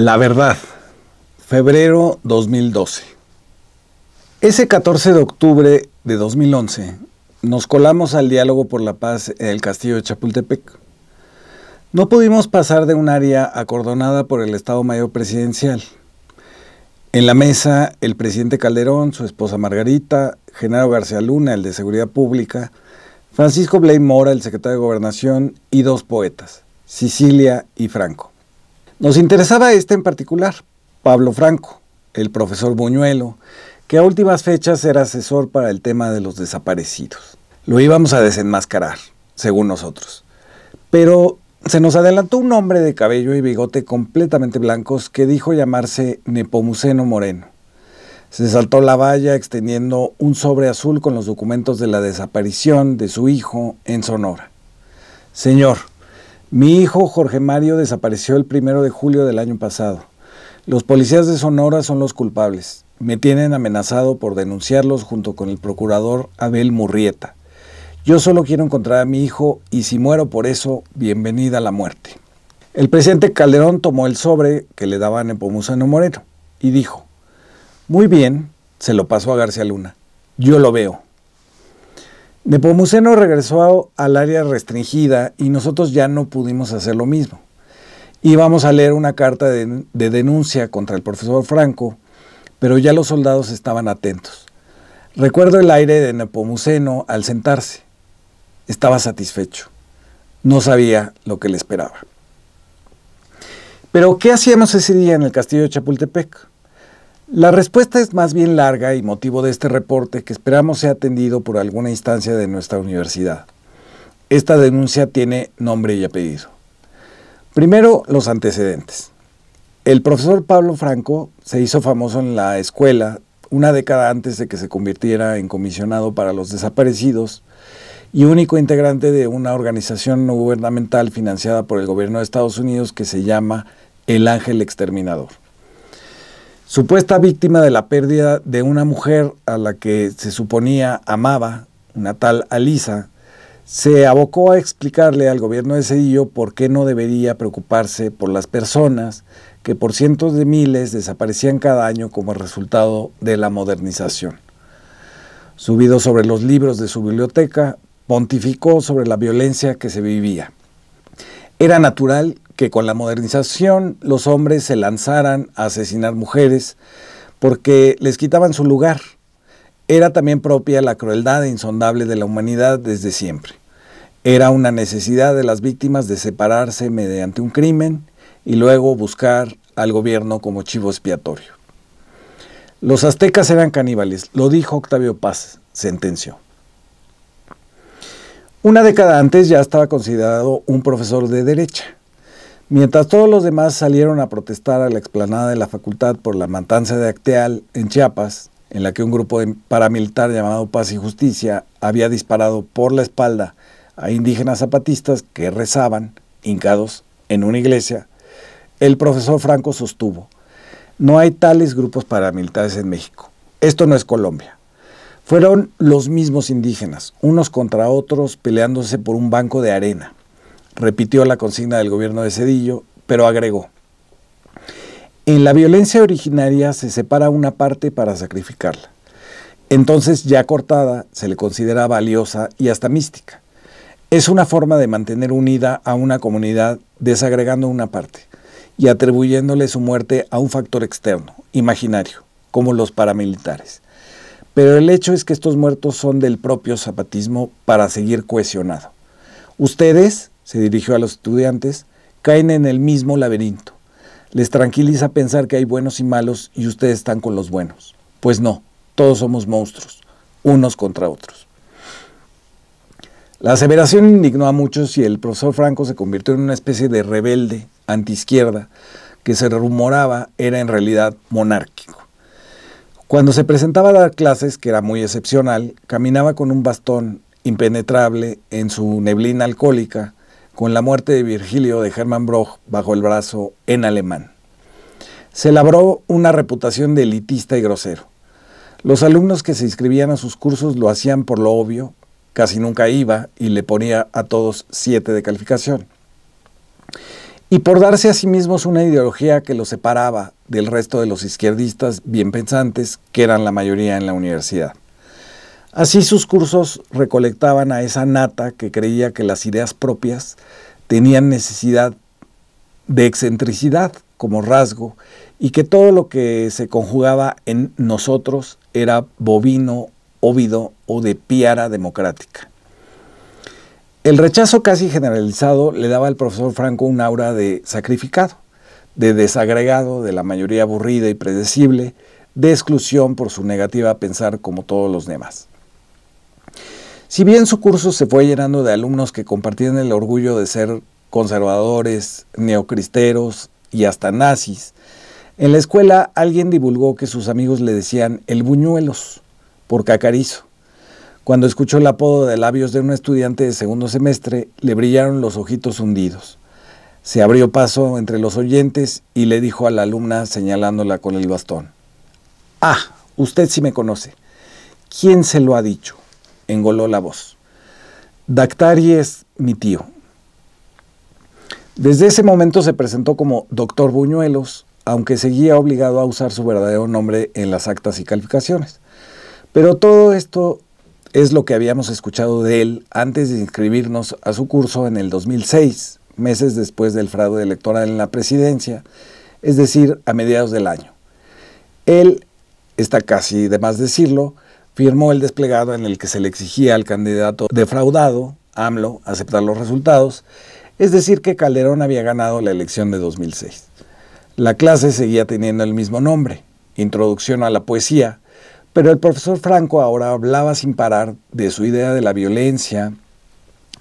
La verdad, febrero 2012. Ese 14 de octubre de 2011 nos colamos al diálogo por la paz en el castillo de Chapultepec. No pudimos pasar de un área acordonada por el Estado Mayor Presidencial. En la mesa, el presidente Calderón, su esposa Margarita, Genaro García Luna, el de Seguridad Pública, Francisco Blay Mora, el secretario de Gobernación, y dos poetas, Sicilia y Franco. Nos interesaba este en particular, Pablo Franco, el profesor Buñuelo, que a últimas fechas era asesor para el tema de los desaparecidos. Lo íbamos a desenmascarar, según nosotros. Pero se nos adelantó un hombre de cabello y bigote completamente blancos que dijo llamarse Nepomuceno Moreno. Se saltó la valla extendiendo un sobre azul con los documentos de la desaparición de su hijo en Sonora. Señor, mi hijo Jorge Mario desapareció el primero de julio del año pasado. Los policías de Sonora son los culpables. Me tienen amenazado por denunciarlos junto con el procurador Abel Murrieta. Yo solo quiero encontrar a mi hijo y si muero por eso, bienvenida a la muerte. El presidente Calderón tomó el sobre que le daban en Pomusano Moreno y dijo, muy bien, se lo pasó a García Luna. Yo lo veo. Nepomuceno regresó al área restringida y nosotros ya no pudimos hacer lo mismo. Íbamos a leer una carta de, de, denuncia contra el profesor Franco, pero ya los soldados estaban atentos. Recuerdo el aire de Nepomuceno al sentarse. Estaba satisfecho. No sabía lo que le esperaba. Pero, ¿qué hacíamos ese día en el castillo de Chapultepec? La respuesta es más bien larga y motivo de este reporte que esperamos sea atendido por alguna instancia de nuestra universidad. Esta denuncia tiene nombre y apellido. Primero, los antecedentes. El profesor Pablo Franco se hizo famoso en la escuela una década antes de que se convirtiera en comisionado para los desaparecidos y único integrante de una organización no gubernamental financiada por el gobierno de Estados Unidos que se llama El Ángel Exterminador. Supuesta víctima de la pérdida de una mujer a la que se suponía amaba, una tal Alisa, se abocó a explicarle al gobierno de Cedillo por qué no debería preocuparse por las personas que por cientos de miles desaparecían cada año como resultado de la modernización. Subido sobre los libros de su biblioteca, pontificó sobre la violencia que se vivía. Era natural que con la modernización los hombres se lanzaran a asesinar mujeres porque les quitaban su lugar. Era también propia la crueldad insondable de la humanidad desde siempre. Era una necesidad de las víctimas de separarse mediante un crimen y luego buscar al gobierno como chivo expiatorio. Los aztecas eran caníbales, lo dijo Octavio Paz, sentenció. Una década antes ya estaba considerado un profesor de derecha. Mientras todos los demás salieron a protestar a la explanada de la facultad por la matanza de Acteal en Chiapas, en la que un grupo paramilitar llamado Paz y Justicia había disparado por la espalda a indígenas zapatistas que rezaban, hincados, en una iglesia, el profesor Franco sostuvo, no hay tales grupos paramilitares en México. Esto no es Colombia. Fueron los mismos indígenas, unos contra otros, peleándose por un banco de arena repitió la consigna del gobierno de Cedillo, pero agregó, en la violencia originaria se separa una parte para sacrificarla. Entonces ya cortada se le considera valiosa y hasta mística. Es una forma de mantener unida a una comunidad desagregando una parte y atribuyéndole su muerte a un factor externo, imaginario, como los paramilitares. Pero el hecho es que estos muertos son del propio zapatismo para seguir cohesionado. Ustedes, se dirigió a los estudiantes, caen en el mismo laberinto. Les tranquiliza pensar que hay buenos y malos y ustedes están con los buenos. Pues no, todos somos monstruos, unos contra otros. La aseveración indignó a muchos y el profesor Franco se convirtió en una especie de rebelde antiizquierda que se rumoraba era en realidad monárquico. Cuando se presentaba a dar clases, que era muy excepcional, caminaba con un bastón impenetrable en su neblina alcohólica, con la muerte de Virgilio de Hermann Broch bajo el brazo en alemán. Se labró una reputación de elitista y grosero. Los alumnos que se inscribían a sus cursos lo hacían por lo obvio, casi nunca iba y le ponía a todos siete de calificación. Y por darse a sí mismos una ideología que los separaba del resto de los izquierdistas bien pensantes, que eran la mayoría en la universidad. Así sus cursos recolectaban a esa nata que creía que las ideas propias tenían necesidad de excentricidad como rasgo y que todo lo que se conjugaba en nosotros era bovino, óvido o de piara democrática. El rechazo casi generalizado le daba al profesor Franco un aura de sacrificado, de desagregado de la mayoría aburrida y predecible, de exclusión por su negativa a pensar como todos los demás. Si bien su curso se fue llenando de alumnos que compartían el orgullo de ser conservadores, neocristeros y hasta nazis, en la escuela alguien divulgó que sus amigos le decían el buñuelos por cacarizo. Cuando escuchó el apodo de labios de un estudiante de segundo semestre, le brillaron los ojitos hundidos. Se abrió paso entre los oyentes y le dijo a la alumna señalándola con el bastón. Ah, usted sí me conoce. ¿Quién se lo ha dicho? engoló la voz. Dactari es mi tío. Desde ese momento se presentó como doctor Buñuelos, aunque seguía obligado a usar su verdadero nombre en las actas y calificaciones. Pero todo esto es lo que habíamos escuchado de él antes de inscribirnos a su curso en el 2006, meses después del fraude electoral en la presidencia, es decir, a mediados del año. Él, está casi de más decirlo, firmó el desplegado en el que se le exigía al candidato defraudado, AMLO, aceptar los resultados, es decir, que Calderón había ganado la elección de 2006. La clase seguía teniendo el mismo nombre, Introducción a la Poesía, pero el profesor Franco ahora hablaba sin parar de su idea de la violencia,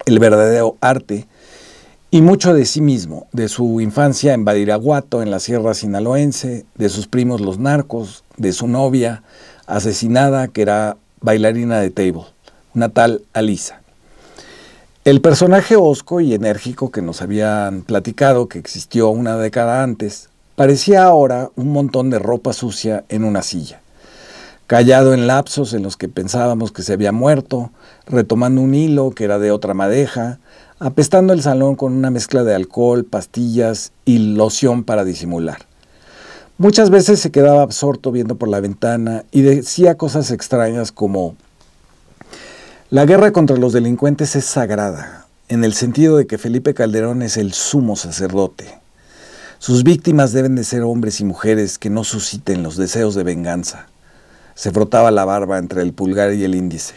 el verdadero arte, y mucho de sí mismo, de su infancia en Badiraguato, en la sierra sinaloense, de sus primos los narcos, de su novia, asesinada, que era bailarina de table, una tal Alisa. El personaje osco y enérgico que nos habían platicado que existió una década antes, parecía ahora un montón de ropa sucia en una silla. Callado en lapsos en los que pensábamos que se había muerto, retomando un hilo que era de otra madeja, apestando el salón con una mezcla de alcohol, pastillas y loción para disimular. Muchas veces se quedaba absorto viendo por la ventana y decía cosas extrañas como, la guerra contra los delincuentes es sagrada, en el sentido de que Felipe Calderón es el sumo sacerdote. Sus víctimas deben de ser hombres y mujeres que no susciten los deseos de venganza. Se frotaba la barba entre el pulgar y el índice.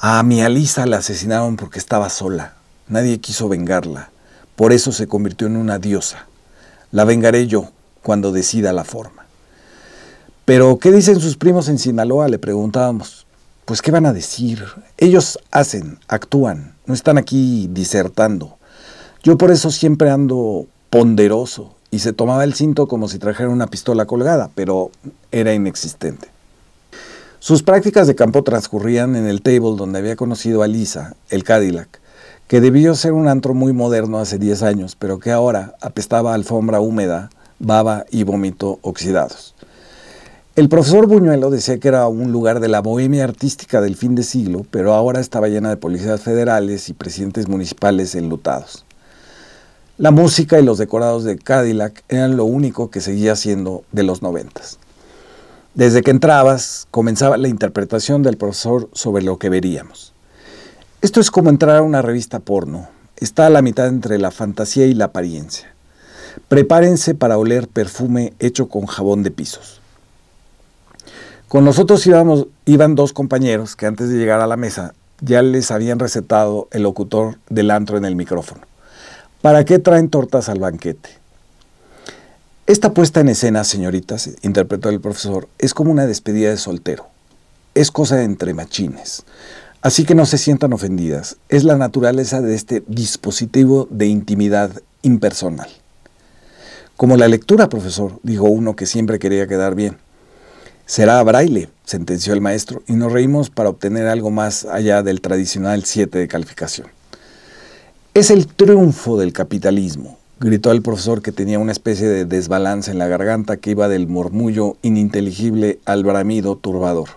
A mi Alisa la asesinaron porque estaba sola. Nadie quiso vengarla. Por eso se convirtió en una diosa. La vengaré yo, cuando decida la forma. Pero, ¿qué dicen sus primos en Sinaloa? Le preguntábamos. Pues, ¿qué van a decir? Ellos hacen, actúan, no están aquí disertando. Yo por eso siempre ando ponderoso y se tomaba el cinto como si trajera una pistola colgada, pero era inexistente. Sus prácticas de campo transcurrían en el table donde había conocido a Lisa, el Cadillac, que debió ser un antro muy moderno hace 10 años, pero que ahora apestaba a alfombra húmeda, baba y vómito oxidados. El profesor Buñuelo decía que era un lugar de la bohemia artística del fin de siglo, pero ahora estaba llena de policías federales y presidentes municipales enlutados. La música y los decorados de Cadillac eran lo único que seguía siendo de los noventas. Desde que entrabas, comenzaba la interpretación del profesor sobre lo que veríamos. Esto es como entrar a una revista porno. Está a la mitad entre la fantasía y la apariencia. Prepárense para oler perfume hecho con jabón de pisos. Con nosotros iban dos compañeros que antes de llegar a la mesa ya les habían recetado el locutor del antro en el micrófono. ¿Para qué traen tortas al banquete? Esta puesta en escena, señoritas, interpretó el profesor, es como una despedida de soltero. Es cosa de entre machines. Así que no se sientan ofendidas. Es la naturaleza de este dispositivo de intimidad impersonal. Como la lectura, profesor, dijo uno que siempre quería quedar bien. Será braille, sentenció el maestro, y nos reímos para obtener algo más allá del tradicional 7 de calificación. Es el triunfo del capitalismo, gritó el profesor que tenía una especie de desbalance en la garganta que iba del murmullo ininteligible al bramido turbador.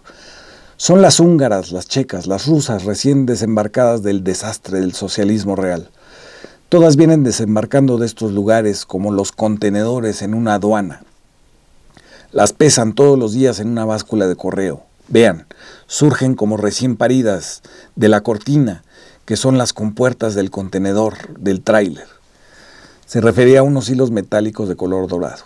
Son las húngaras, las checas, las rusas recién desembarcadas del desastre del socialismo real. Todas vienen desembarcando de estos lugares como los contenedores en una aduana. Las pesan todos los días en una báscula de correo. Vean, surgen como recién paridas de la cortina, que son las compuertas del contenedor, del tráiler. Se refería a unos hilos metálicos de color dorado.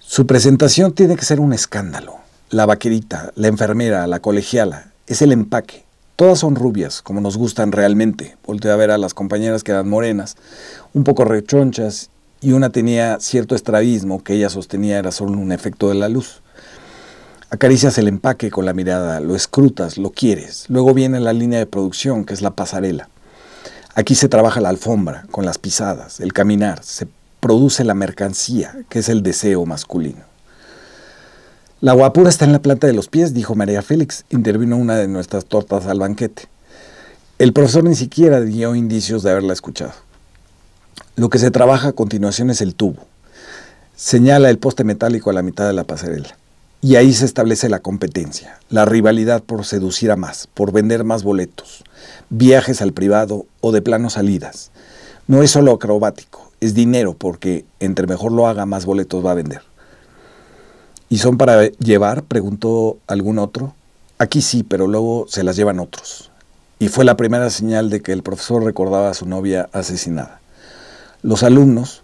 Su presentación tiene que ser un escándalo. La vaquerita, la enfermera, la colegiala, es el empaque. Todas son rubias, como nos gustan realmente. Volté a ver a las compañeras que eran morenas, un poco rechonchas, y una tenía cierto estrabismo que ella sostenía era solo un efecto de la luz. Acaricias el empaque con la mirada, lo escrutas, lo quieres. Luego viene la línea de producción, que es la pasarela. Aquí se trabaja la alfombra, con las pisadas, el caminar, se produce la mercancía, que es el deseo masculino. La guapura está en la planta de los pies, dijo María Félix. Intervino una de nuestras tortas al banquete. El profesor ni siquiera dio indicios de haberla escuchado. Lo que se trabaja a continuación es el tubo. Señala el poste metálico a la mitad de la pasarela. Y ahí se establece la competencia, la rivalidad por seducir a más, por vender más boletos, viajes al privado o de plano salidas. No es solo acrobático, es dinero porque entre mejor lo haga, más boletos va a vender. ¿Y son para llevar? preguntó algún otro. Aquí sí, pero luego se las llevan otros. Y fue la primera señal de que el profesor recordaba a su novia asesinada. Los alumnos,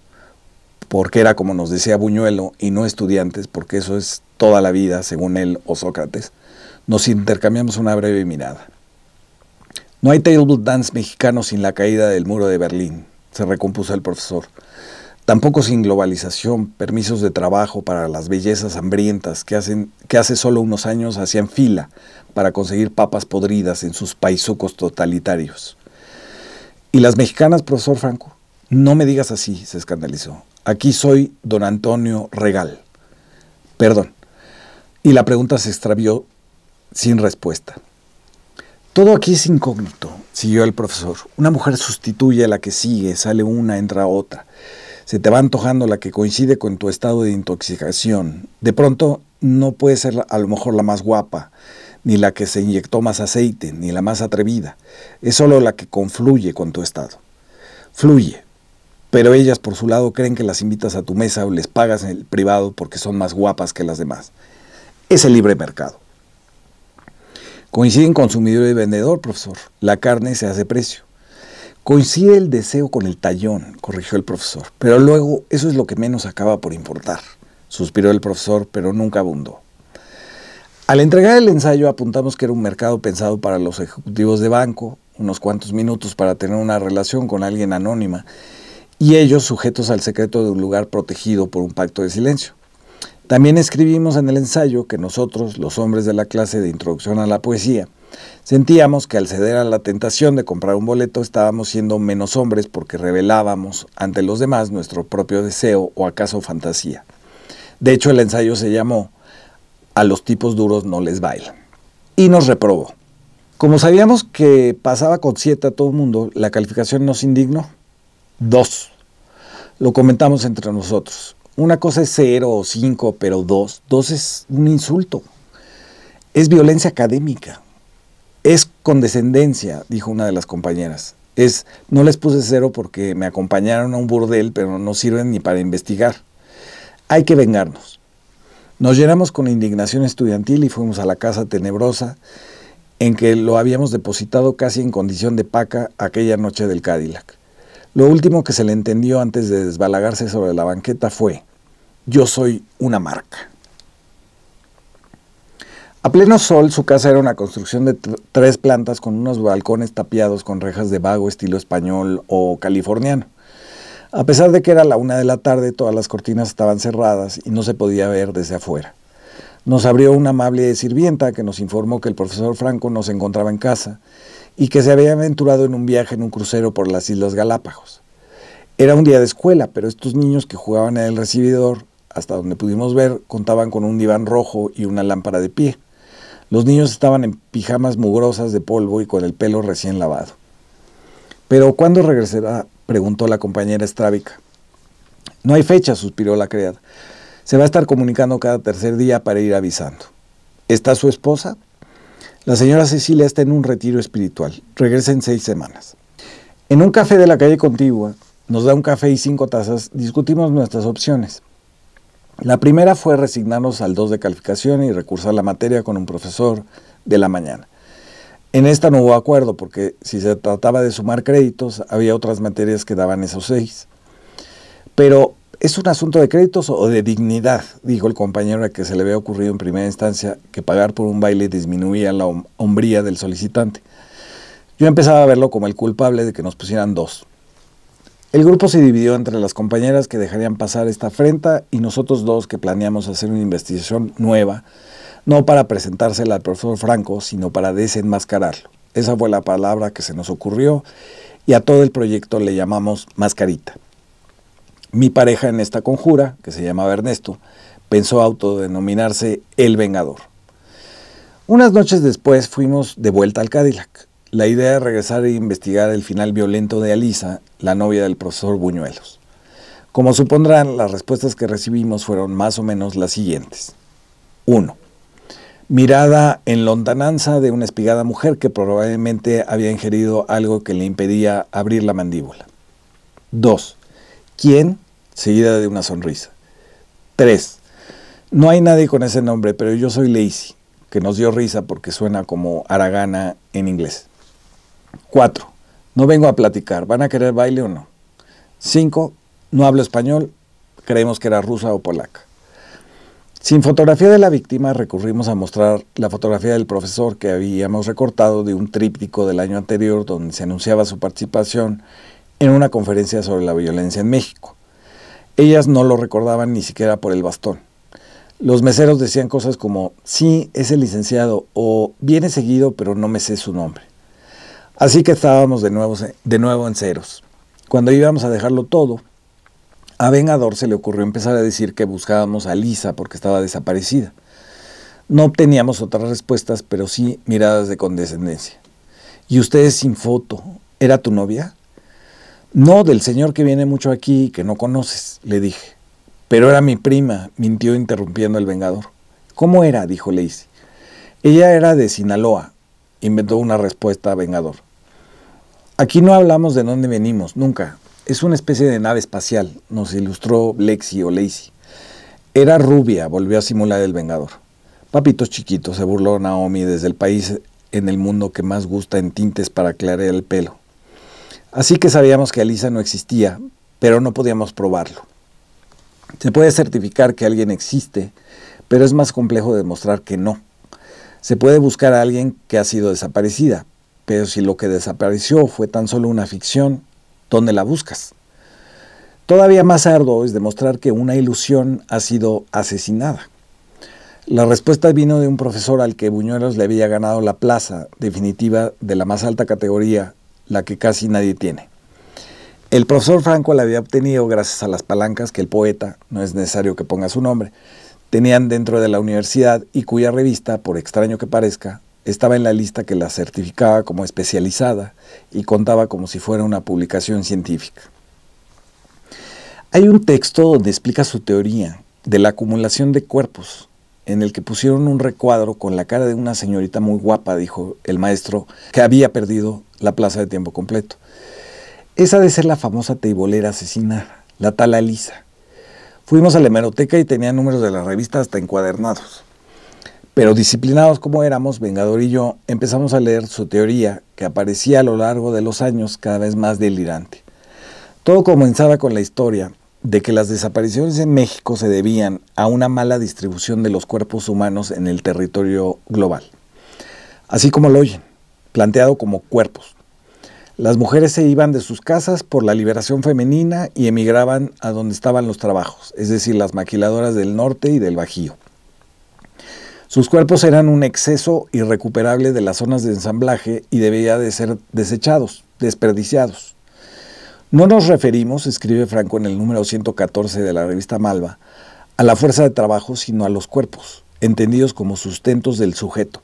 porque era como nos decía Buñuelo y no estudiantes, porque eso es toda la vida, según él o Sócrates, nos intercambiamos una breve mirada. No hay table dance mexicano sin la caída del muro de Berlín, se recompuso el profesor. Tampoco sin globalización, permisos de trabajo para las bellezas hambrientas que, hacen, que hace solo unos años hacían fila para conseguir papas podridas en sus paisocos totalitarios. ¿Y las mexicanas, profesor Franco? No me digas así, se escandalizó. Aquí soy don Antonio Regal. Perdón. Y la pregunta se extravió sin respuesta. Todo aquí es incógnito, siguió el profesor. Una mujer sustituye a la que sigue, sale una, entra otra se te va antojando la que coincide con tu estado de intoxicación. De pronto no puede ser a lo mejor la más guapa, ni la que se inyectó más aceite, ni la más atrevida. Es solo la que confluye con tu estado. Fluye. Pero ellas por su lado creen que las invitas a tu mesa o les pagas en el privado porque son más guapas que las demás. Es el libre mercado. Coinciden consumidor y vendedor, profesor. La carne se hace precio. Coincide el deseo con el tallón, corrigió el profesor, pero luego eso es lo que menos acaba por importar, suspiró el profesor, pero nunca abundó. Al entregar el ensayo apuntamos que era un mercado pensado para los ejecutivos de banco, unos cuantos minutos para tener una relación con alguien anónima, y ellos sujetos al secreto de un lugar protegido por un pacto de silencio. También escribimos en el ensayo que nosotros, los hombres de la clase de introducción a la poesía, Sentíamos que al ceder a la tentación de comprar un boleto estábamos siendo menos hombres porque revelábamos ante los demás nuestro propio deseo o acaso fantasía. De hecho, el ensayo se llamó A los tipos duros no les bailan. Y nos reprobó. Como sabíamos que pasaba con siete a todo el mundo, la calificación nos indignó. dos. Lo comentamos entre nosotros. Una cosa es cero o cinco pero dos dos es un insulto. Es violencia académica. Es condescendencia, dijo una de las compañeras. Es, no les puse cero porque me acompañaron a un burdel, pero no sirven ni para investigar. Hay que vengarnos. Nos llenamos con indignación estudiantil y fuimos a la casa tenebrosa en que lo habíamos depositado casi en condición de paca aquella noche del Cadillac. Lo último que se le entendió antes de desbalagarse sobre la banqueta fue, yo soy una marca. A pleno sol, su casa era una construcción de tres plantas con unos balcones tapiados con rejas de vago estilo español o californiano. A pesar de que era la una de la tarde, todas las cortinas estaban cerradas y no se podía ver desde afuera. Nos abrió una amable sirvienta que nos informó que el profesor Franco nos encontraba en casa y que se había aventurado en un viaje en un crucero por las Islas Galápagos. Era un día de escuela, pero estos niños que jugaban en el recibidor, hasta donde pudimos ver, contaban con un diván rojo y una lámpara de pie. Los niños estaban en pijamas mugrosas de polvo y con el pelo recién lavado. Pero ¿cuándo regresará? preguntó la compañera estrábica. No hay fecha, suspiró la criada. Se va a estar comunicando cada tercer día para ir avisando. ¿Está su esposa? La señora Cecilia está en un retiro espiritual. Regresa en seis semanas. En un café de la calle contigua, nos da un café y cinco tazas, discutimos nuestras opciones. La primera fue resignarnos al 2 de calificación y recursar la materia con un profesor de la mañana. En esta no hubo acuerdo porque si se trataba de sumar créditos, había otras materias que daban esos 6. Pero ¿Es un asunto de créditos o de dignidad? Dijo el compañero a que se le había ocurrido en primera instancia que pagar por un baile disminuía la hombría del solicitante. Yo empezaba a verlo como el culpable de que nos pusieran dos. El grupo se dividió entre las compañeras que dejarían pasar esta afrenta y nosotros dos que planeamos hacer una investigación nueva, no para presentársela al profesor Franco, sino para desenmascararlo. Esa fue la palabra que se nos ocurrió y a todo el proyecto le llamamos mascarita. Mi pareja en esta conjura, que se llamaba Ernesto, pensó autodenominarse El Vengador. Unas noches después fuimos de vuelta al Cadillac. La idea de regresar e investigar el final violento de Alisa la novia del profesor Buñuelos. Como supondrán, las respuestas que recibimos fueron más o menos las siguientes. 1. Mirada en lontananza de una espigada mujer que probablemente había ingerido algo que le impedía abrir la mandíbula. 2. ¿Quién? Seguida de una sonrisa. 3. No hay nadie con ese nombre, pero yo soy Lacey, que nos dio risa porque suena como Aragana en inglés. 4. No vengo a platicar, ¿van a querer baile o no? Cinco, no hablo español, creemos que era rusa o polaca. Sin fotografía de la víctima, recurrimos a mostrar la fotografía del profesor que habíamos recortado de un tríptico del año anterior donde se anunciaba su participación en una conferencia sobre la violencia en México. Ellas no lo recordaban ni siquiera por el bastón. Los meseros decían cosas como, sí, es el licenciado, o viene seguido, pero no me sé su nombre. Así que estábamos de nuevo, de nuevo en ceros. Cuando íbamos a dejarlo todo, a Vengador se le ocurrió empezar a decir que buscábamos a Lisa porque estaba desaparecida. No obteníamos otras respuestas, pero sí miradas de condescendencia. ¿Y ustedes sin foto? ¿Era tu novia? No, del señor que viene mucho aquí y que no conoces, le dije. Pero era mi prima, mintió interrumpiendo el Vengador. ¿Cómo era? dijo Lacey. Ella era de Sinaloa, inventó una respuesta a Vengador. Aquí no hablamos de dónde venimos, nunca. Es una especie de nave espacial, nos ilustró Lexi o Lacey. Era rubia, volvió a simular el Vengador. Papitos chiquitos, se burló Naomi desde el país en el mundo que más gusta en tintes para aclarar el pelo. Así que sabíamos que Alisa no existía, pero no podíamos probarlo. Se puede certificar que alguien existe, pero es más complejo demostrar que no. Se puede buscar a alguien que ha sido desaparecida, pero si lo que desapareció fue tan solo una ficción, ¿dónde la buscas? Todavía más arduo es demostrar que una ilusión ha sido asesinada. La respuesta vino de un profesor al que Buñuelos le había ganado la plaza definitiva de la más alta categoría, la que casi nadie tiene. El profesor Franco la había obtenido gracias a las palancas que el poeta, no es necesario que ponga su nombre, tenían dentro de la universidad y cuya revista, por extraño que parezca, estaba en la lista que la certificaba como especializada y contaba como si fuera una publicación científica. Hay un texto donde explica su teoría de la acumulación de cuerpos, en el que pusieron un recuadro con la cara de una señorita muy guapa, dijo el maestro, que había perdido la plaza de tiempo completo. Esa de ser la famosa teibolera asesina, la tal Alisa. Fuimos a la hemeroteca y tenía números de la revista hasta encuadernados. Pero disciplinados como éramos, Vengador y yo, empezamos a leer su teoría, que aparecía a lo largo de los años cada vez más delirante. Todo comenzaba con la historia de que las desapariciones en México se debían a una mala distribución de los cuerpos humanos en el territorio global. Así como lo oyen, planteado como cuerpos. Las mujeres se iban de sus casas por la liberación femenina y emigraban a donde estaban los trabajos, es decir, las maquiladoras del norte y del Bajío. Sus cuerpos eran un exceso irrecuperable de las zonas de ensamblaje y debía de ser desechados, desperdiciados. No nos referimos, escribe Franco en el número 114 de la revista Malva, a la fuerza de trabajo, sino a los cuerpos, entendidos como sustentos del sujeto.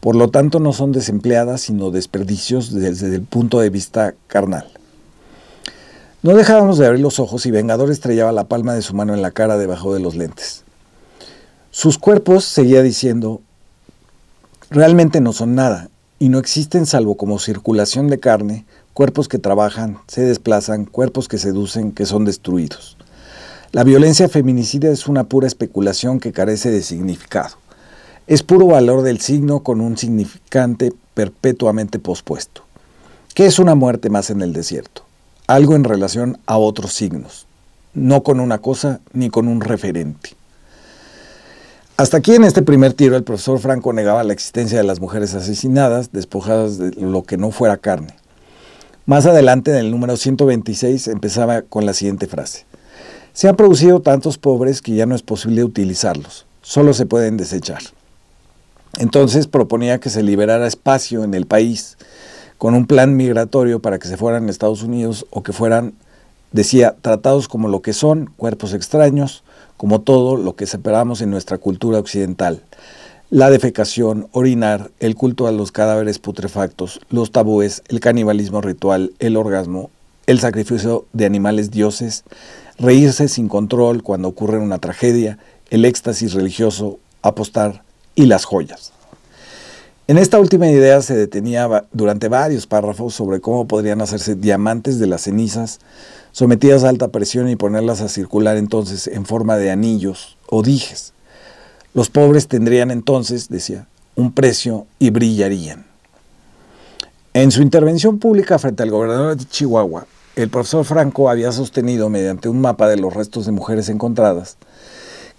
Por lo tanto, no son desempleadas, sino desperdicios desde el punto de vista carnal. No dejábamos de abrir los ojos y Vengador estrellaba la palma de su mano en la cara debajo de los lentes. Sus cuerpos, seguía diciendo, realmente no son nada y no existen salvo como circulación de carne, cuerpos que trabajan, se desplazan, cuerpos que seducen, que son destruidos. La violencia feminicida es una pura especulación que carece de significado. Es puro valor del signo con un significante perpetuamente pospuesto. ¿Qué es una muerte más en el desierto? Algo en relación a otros signos, no con una cosa ni con un referente. Hasta aquí en este primer tiro el profesor Franco negaba la existencia de las mujeres asesinadas, despojadas de lo que no fuera carne. Más adelante, en el número 126, empezaba con la siguiente frase. Se han producido tantos pobres que ya no es posible utilizarlos, solo se pueden desechar. Entonces proponía que se liberara espacio en el país con un plan migratorio para que se fueran a Estados Unidos o que fueran Decía, tratados como lo que son, cuerpos extraños, como todo lo que separamos en nuestra cultura occidental. La defecación, orinar, el culto a los cadáveres putrefactos, los tabúes, el canibalismo ritual, el orgasmo, el sacrificio de animales dioses, reírse sin control cuando ocurre una tragedia, el éxtasis religioso, apostar y las joyas. En esta última idea se detenía durante varios párrafos sobre cómo podrían hacerse diamantes de las cenizas, sometidas a alta presión y ponerlas a circular entonces en forma de anillos o dijes. Los pobres tendrían entonces, decía, un precio y brillarían. En su intervención pública frente al gobernador de Chihuahua, el profesor Franco había sostenido, mediante un mapa de los restos de mujeres encontradas,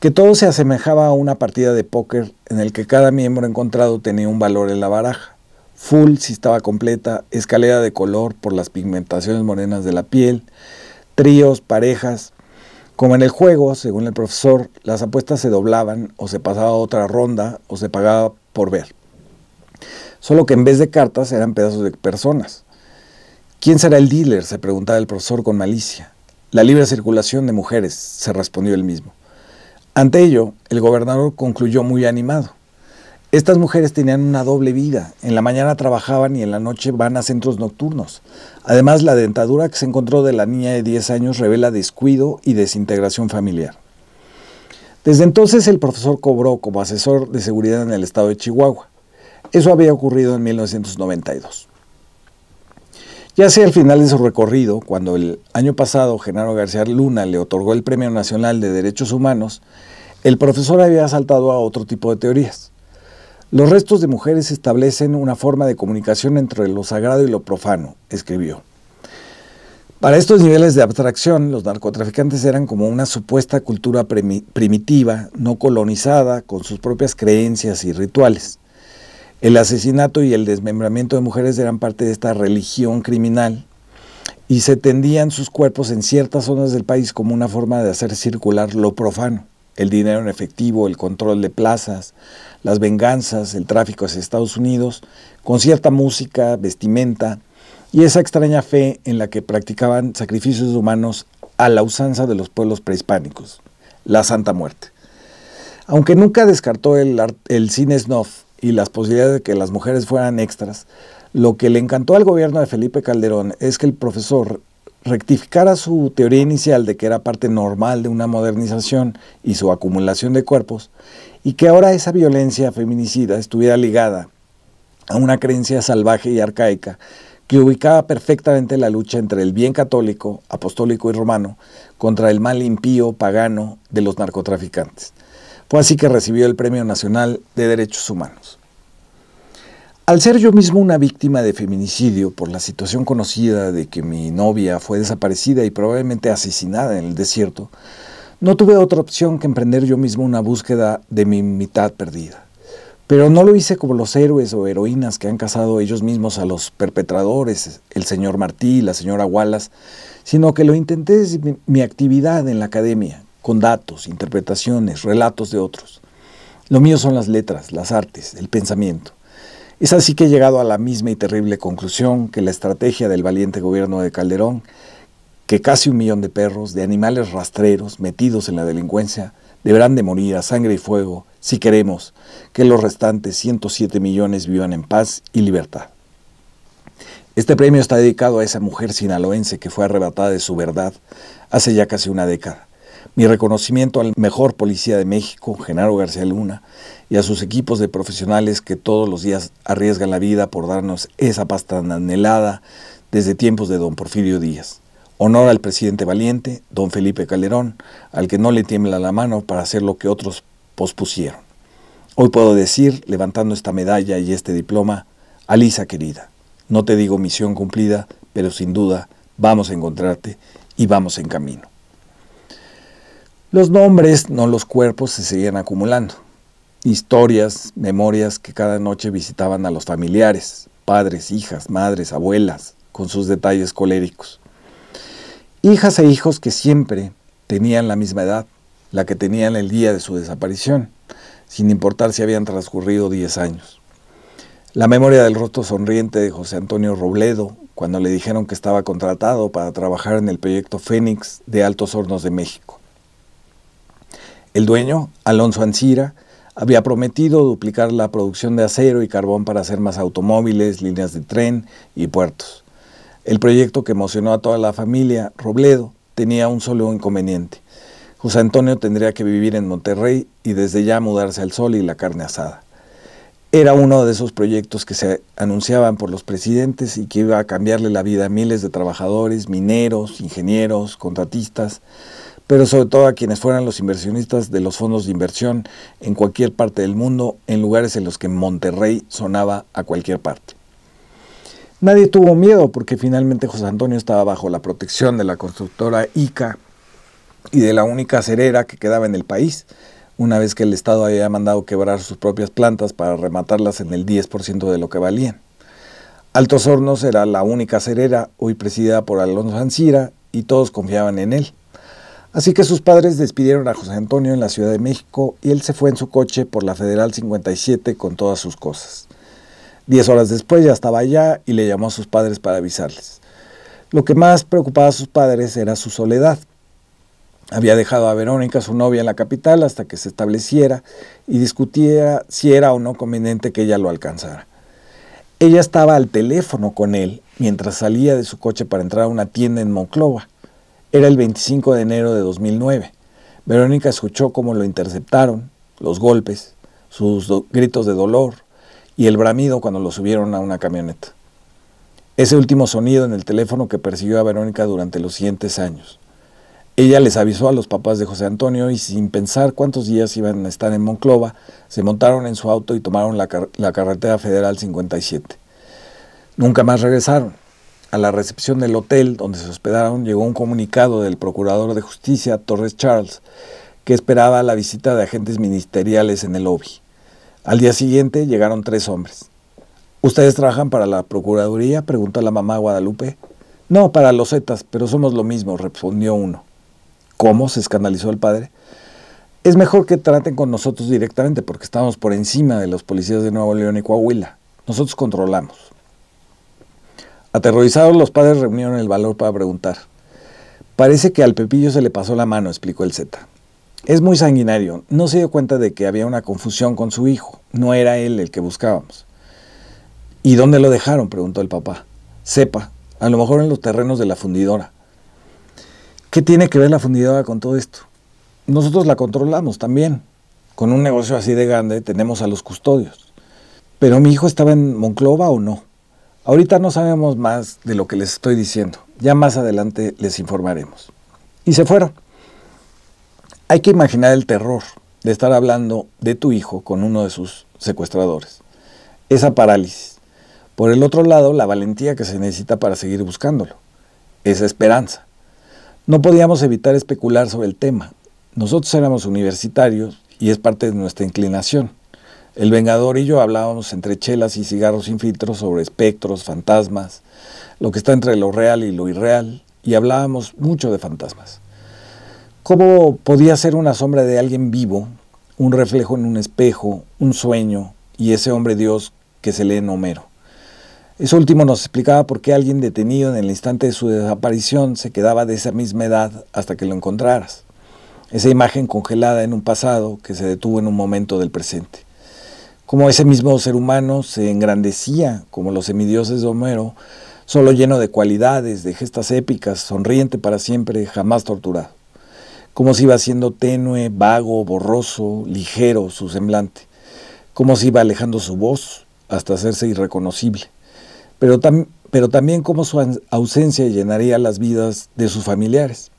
que todo se asemejaba a una partida de póker en el que cada miembro encontrado tenía un valor en la baraja. Full si estaba completa, escalera de color por las pigmentaciones morenas de la piel, tríos, parejas. Como en el juego, según el profesor, las apuestas se doblaban o se pasaba otra ronda o se pagaba por ver. Solo que en vez de cartas eran pedazos de personas. ¿Quién será el dealer? se preguntaba el profesor con malicia. La libre circulación de mujeres, se respondió él mismo. Ante ello, el gobernador concluyó muy animado. Estas mujeres tenían una doble vida. En la mañana trabajaban y en la noche van a centros nocturnos. Además, la dentadura que se encontró de la niña de 10 años revela descuido y desintegración familiar. Desde entonces el profesor cobró como asesor de seguridad en el estado de Chihuahua. Eso había ocurrido en 1992. Ya sea al final de su recorrido, cuando el año pasado Genaro García Luna le otorgó el Premio Nacional de Derechos Humanos, el profesor había saltado a otro tipo de teorías. Los restos de mujeres establecen una forma de comunicación entre lo sagrado y lo profano, escribió. Para estos niveles de abstracción, los narcotraficantes eran como una supuesta cultura primitiva, no colonizada, con sus propias creencias y rituales. El asesinato y el desmembramiento de mujeres eran parte de esta religión criminal y se tendían sus cuerpos en ciertas zonas del país como una forma de hacer circular lo profano el dinero en efectivo, el control de plazas, las venganzas, el tráfico hacia Estados Unidos, con cierta música, vestimenta y esa extraña fe en la que practicaban sacrificios humanos a la usanza de los pueblos prehispánicos, la Santa Muerte. Aunque nunca descartó el, el cine snuff y las posibilidades de que las mujeres fueran extras, lo que le encantó al gobierno de Felipe Calderón es que el profesor rectificara su teoría inicial de que era parte normal de una modernización y su acumulación de cuerpos, y que ahora esa violencia feminicida estuviera ligada a una creencia salvaje y arcaica que ubicaba perfectamente la lucha entre el bien católico, apostólico y romano contra el mal impío, pagano de los narcotraficantes. Fue así que recibió el Premio Nacional de Derechos Humanos. Al ser yo mismo una víctima de feminicidio por la situación conocida de que mi novia fue desaparecida y probablemente asesinada en el desierto, no tuve otra opción que emprender yo mismo una búsqueda de mi mitad perdida. Pero no lo hice como los héroes o heroínas que han cazado ellos mismos a los perpetradores, el señor Martí, la señora Wallace, sino que lo intenté desde mi actividad en la academia, con datos, interpretaciones, relatos de otros. Lo mío son las letras, las artes, el pensamiento. Es así que he llegado a la misma y terrible conclusión que la estrategia del valiente gobierno de Calderón, que casi un millón de perros, de animales rastreros metidos en la delincuencia, deberán de morir a sangre y fuego si queremos que los restantes 107 millones vivan en paz y libertad. Este premio está dedicado a esa mujer sinaloense que fue arrebatada de su verdad hace ya casi una década mi reconocimiento al mejor policía de México, Genaro García Luna, y a sus equipos de profesionales que todos los días arriesgan la vida por darnos esa paz tan anhelada desde tiempos de don Porfirio Díaz. Honor al presidente valiente, don Felipe Calderón, al que no le tiembla la mano para hacer lo que otros pospusieron. Hoy puedo decir, levantando esta medalla y este diploma, Alisa querida, no te digo misión cumplida, pero sin duda vamos a encontrarte y vamos en camino. Los nombres, no los cuerpos, se seguían acumulando. Historias, memorias que cada noche visitaban a los familiares, padres, hijas, madres, abuelas, con sus detalles coléricos. Hijas e hijos que siempre tenían la misma edad, la que tenían el día de su desaparición, sin importar si habían transcurrido 10 años. La memoria del rostro sonriente de José Antonio Robledo cuando le dijeron que estaba contratado para trabajar en el proyecto Fénix de Altos Hornos de México. El dueño, Alonso Ancira, había prometido duplicar la producción de acero y carbón para hacer más automóviles, líneas de tren y puertos. El proyecto que emocionó a toda la familia Robledo tenía un solo inconveniente. José Antonio tendría que vivir en Monterrey y desde ya mudarse al sol y la carne asada. Era uno de esos proyectos que se anunciaban por los presidentes y que iba a cambiarle la vida a miles de trabajadores, mineros, ingenieros, contratistas pero sobre todo a quienes fueran los inversionistas de los fondos de inversión en cualquier parte del mundo, en lugares en los que Monterrey sonaba a cualquier parte. Nadie tuvo miedo porque finalmente José Antonio estaba bajo la protección de la constructora ICA y de la única cerera que quedaba en el país, una vez que el Estado había mandado quebrar sus propias plantas para rematarlas en el 10% de lo que valían. Altos Hornos era la única cerera, hoy presidida por Alonso Ancira, y todos confiaban en él. Así que sus padres despidieron a José Antonio en la Ciudad de México y él se fue en su coche por la Federal 57 con todas sus cosas. Diez horas después ya estaba allá y le llamó a sus padres para avisarles. Lo que más preocupaba a sus padres era su soledad. Había dejado a Verónica, su novia, en la capital hasta que se estableciera y discutía si era o no conveniente que ella lo alcanzara. Ella estaba al teléfono con él mientras salía de su coche para entrar a una tienda en Monclova. Era el 25 de enero de 2009. Verónica escuchó cómo lo interceptaron, los golpes, sus gritos de dolor y el bramido cuando lo subieron a una camioneta. Ese último sonido en el teléfono que persiguió a Verónica durante los siguientes años. Ella les avisó a los papás de José Antonio y sin pensar cuántos días iban a estar en Monclova, se montaron en su auto y tomaron la, la carretera federal 57. Nunca más regresaron a la recepción del hotel donde se hospedaron llegó un comunicado del Procurador de Justicia, Torres Charles, que esperaba la visita de agentes ministeriales en el lobby. Al día siguiente llegaron tres hombres. ¿Ustedes trabajan para la Procuraduría? preguntó la mamá Guadalupe. No, para los Zetas, pero somos lo mismo, respondió uno. ¿Cómo? se escandalizó el padre. Es mejor que traten con nosotros directamente porque estamos por encima de los policías de Nuevo León y Coahuila. Nosotros controlamos. Aterrorizados, los padres reunieron el valor para preguntar. Parece que al Pepillo se le pasó la mano, explicó el Z. Es muy sanguinario. No se dio cuenta de que había una confusión con su hijo. No era él el que buscábamos. ¿Y dónde lo dejaron? preguntó el papá. Sepa, a lo mejor en los terrenos de la fundidora. ¿Qué tiene que ver la fundidora con todo esto? Nosotros la controlamos también. Con un negocio así de grande tenemos a los custodios. Pero mi hijo estaba en Monclova o no? Ahorita no sabemos más de lo que les estoy diciendo. Ya más adelante les informaremos. Y se fueron. Hay que imaginar el terror de estar hablando de tu hijo con uno de sus secuestradores. Esa parálisis. Por el otro lado, la valentía que se necesita para seguir buscándolo. Esa esperanza. No podíamos evitar especular sobre el tema. Nosotros éramos universitarios y es parte de nuestra inclinación. El Vengador y yo hablábamos entre chelas y cigarros sin filtros sobre espectros, fantasmas, lo que está entre lo real y lo irreal, y hablábamos mucho de fantasmas. ¿Cómo podía ser una sombra de alguien vivo, un reflejo en un espejo, un sueño y ese hombre Dios que se lee en Homero? Eso último nos explicaba por qué alguien detenido en el instante de su desaparición se quedaba de esa misma edad hasta que lo encontraras. Esa imagen congelada en un pasado que se detuvo en un momento del presente como ese mismo ser humano se engrandecía, como los semidioses de Homero, solo lleno de cualidades, de gestas épicas, sonriente para siempre, jamás torturado. Como se iba siendo tenue, vago, borroso, ligero su semblante. Como se iba alejando su voz hasta hacerse irreconocible. Pero, pero también como su ausencia llenaría las vidas de sus familiares.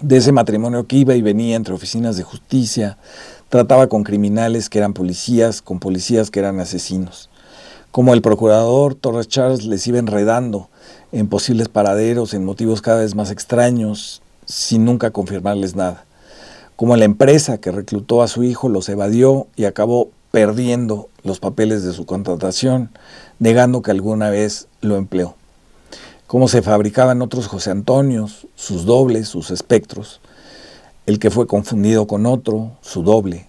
De ese matrimonio que iba y venía entre oficinas de justicia, trataba con criminales que eran policías, con policías que eran asesinos. Como el procurador Torres Charles les iba enredando en posibles paraderos, en motivos cada vez más extraños, sin nunca confirmarles nada. Como la empresa que reclutó a su hijo los evadió y acabó perdiendo los papeles de su contratación, negando que alguna vez lo empleó. Como se fabricaban otros José Antonio, sus dobles, sus espectros el que fue confundido con otro, su doble,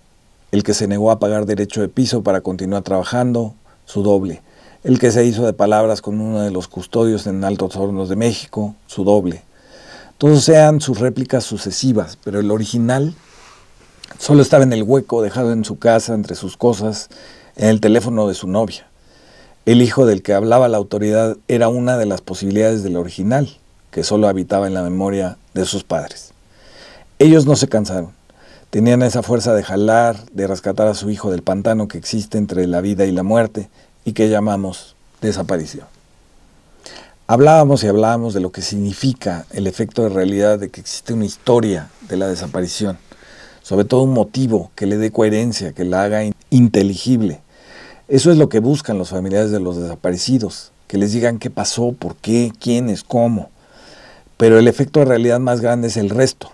el que se negó a pagar derecho de piso para continuar trabajando, su doble, el que se hizo de palabras con uno de los custodios en Altos Hornos de México, su doble. Todos sean sus réplicas sucesivas, pero el original solo estaba en el hueco dejado en su casa entre sus cosas, en el teléfono de su novia. El hijo del que hablaba la autoridad era una de las posibilidades del original, que solo habitaba en la memoria de sus padres. Ellos no se cansaron. Tenían esa fuerza de jalar, de rescatar a su hijo del pantano que existe entre la vida y la muerte y que llamamos desaparición. Hablábamos y hablábamos de lo que significa el efecto de realidad de que existe una historia de la desaparición, sobre todo un motivo que le dé coherencia, que la haga inteligible. Eso es lo que buscan los familiares de los desaparecidos, que les digan qué pasó, por qué, quiénes, cómo. Pero el efecto de realidad más grande es el resto,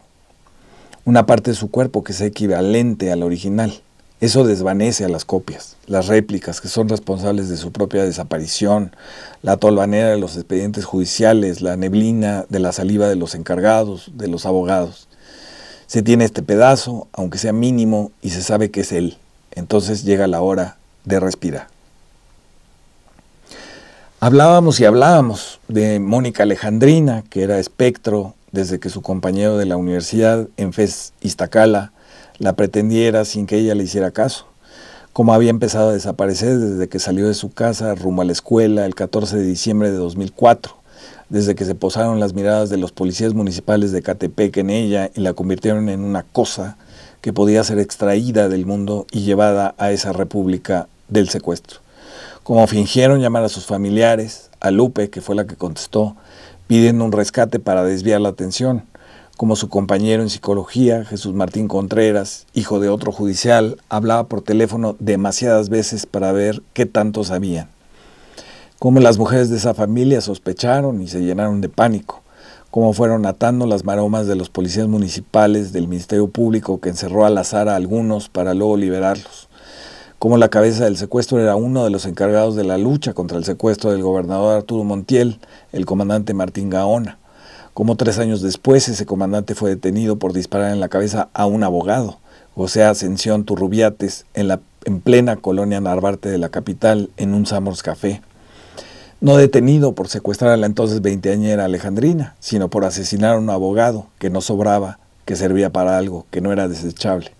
una parte de su cuerpo que sea equivalente al original. Eso desvanece a las copias, las réplicas que son responsables de su propia desaparición, la tolvanera de los expedientes judiciales, la neblina de la saliva de los encargados, de los abogados. Se tiene este pedazo, aunque sea mínimo, y se sabe que es él. Entonces llega la hora de respirar. Hablábamos y hablábamos de Mónica Alejandrina, que era espectro desde que su compañero de la universidad en Iztacala la pretendiera sin que ella le hiciera caso, como había empezado a desaparecer desde que salió de su casa rumbo a la escuela el 14 de diciembre de 2004, desde que se posaron las miradas de los policías municipales de Catepec en ella y la convirtieron en una cosa que podía ser extraída del mundo y llevada a esa república del secuestro. Como fingieron llamar a sus familiares, a Lupe, que fue la que contestó, pidiendo un rescate para desviar la atención, como su compañero en psicología, Jesús Martín Contreras, hijo de otro judicial, hablaba por teléfono demasiadas veces para ver qué tanto sabían. Como las mujeres de esa familia sospecharon y se llenaron de pánico, cómo fueron atando las maromas de los policías municipales del Ministerio Público que encerró al azar a algunos para luego liberarlos como la cabeza del secuestro era uno de los encargados de la lucha contra el secuestro del gobernador Arturo Montiel, el comandante Martín Gaona, como tres años después ese comandante fue detenido por disparar en la cabeza a un abogado, José Ascensión Turrubiates, en, la, en plena colonia Narvarte de la capital, en un Samos Café no detenido por secuestrar a la entonces veinteañera Alejandrina, sino por asesinar a un abogado que no sobraba, que servía para algo, que no era desechable.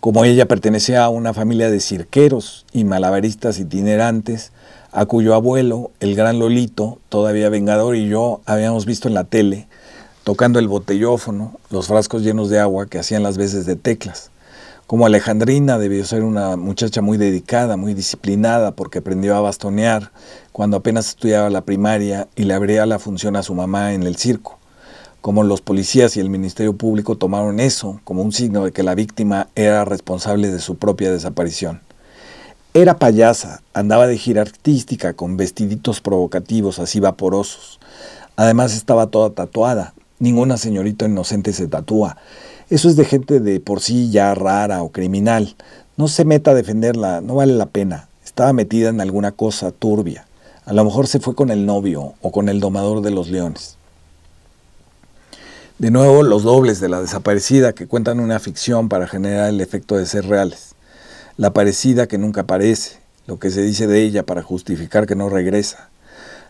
Como ella pertenecía a una familia de cirqueros y malabaristas itinerantes, a cuyo abuelo, el gran Lolito, todavía vengador, y yo habíamos visto en la tele, tocando el botellófono, los frascos llenos de agua que hacían las veces de teclas. Como Alejandrina debió ser una muchacha muy dedicada, muy disciplinada, porque aprendió a bastonear cuando apenas estudiaba la primaria y le abría la función a su mamá en el circo como los policías y el Ministerio Público tomaron eso como un signo de que la víctima era responsable de su propia desaparición. Era payasa, andaba de gira artística con vestiditos provocativos así vaporosos. Además estaba toda tatuada. Ninguna señorita inocente se tatúa. Eso es de gente de por sí ya rara o criminal. No se meta a defenderla, no vale la pena. Estaba metida en alguna cosa turbia. A lo mejor se fue con el novio o con el domador de los leones. De nuevo, los dobles de la desaparecida que cuentan una ficción para generar el efecto de ser reales. La parecida que nunca aparece, lo que se dice de ella para justificar que no regresa.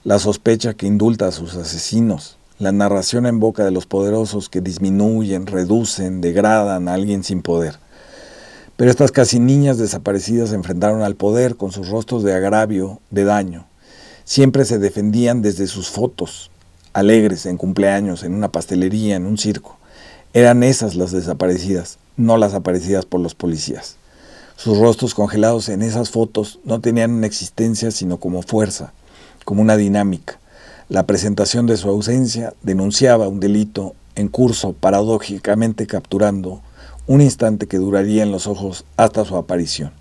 La sospecha que indulta a sus asesinos. La narración en boca de los poderosos que disminuyen, reducen, degradan a alguien sin poder. Pero estas casi niñas desaparecidas se enfrentaron al poder con sus rostros de agravio, de daño. Siempre se defendían desde sus fotos, alegres, en cumpleaños, en una pastelería, en un circo. Eran esas las desaparecidas, no las aparecidas por los policías. Sus rostros congelados en esas fotos no tenían una existencia sino como fuerza, como una dinámica. La presentación de su ausencia denunciaba un delito en curso, paradójicamente capturando un instante que duraría en los ojos hasta su aparición.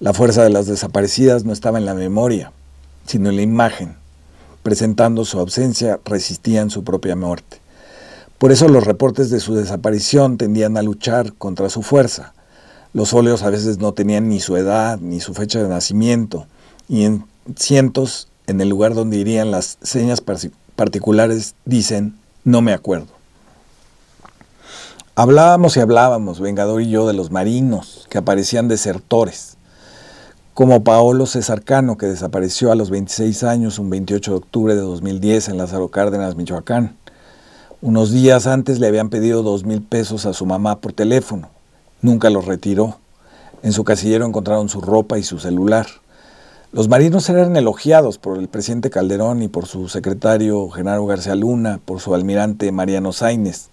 La fuerza de las desaparecidas no estaba en la memoria, sino en la imagen, presentando su ausencia, resistían su propia muerte. Por eso los reportes de su desaparición tendían a luchar contra su fuerza. Los óleos a veces no tenían ni su edad ni su fecha de nacimiento, y en cientos, en el lugar donde irían las señas particulares, dicen, no me acuerdo. Hablábamos y hablábamos, Vengador y yo, de los marinos que aparecían desertores como Paolo César Cano, que desapareció a los 26 años un 28 de octubre de 2010 en Lázaro Cárdenas, Michoacán. Unos días antes le habían pedido dos mil pesos a su mamá por teléfono. Nunca los retiró. En su casillero encontraron su ropa y su celular. Los marinos eran elogiados por el presidente Calderón y por su secretario Genaro García Luna, por su almirante Mariano Sainz.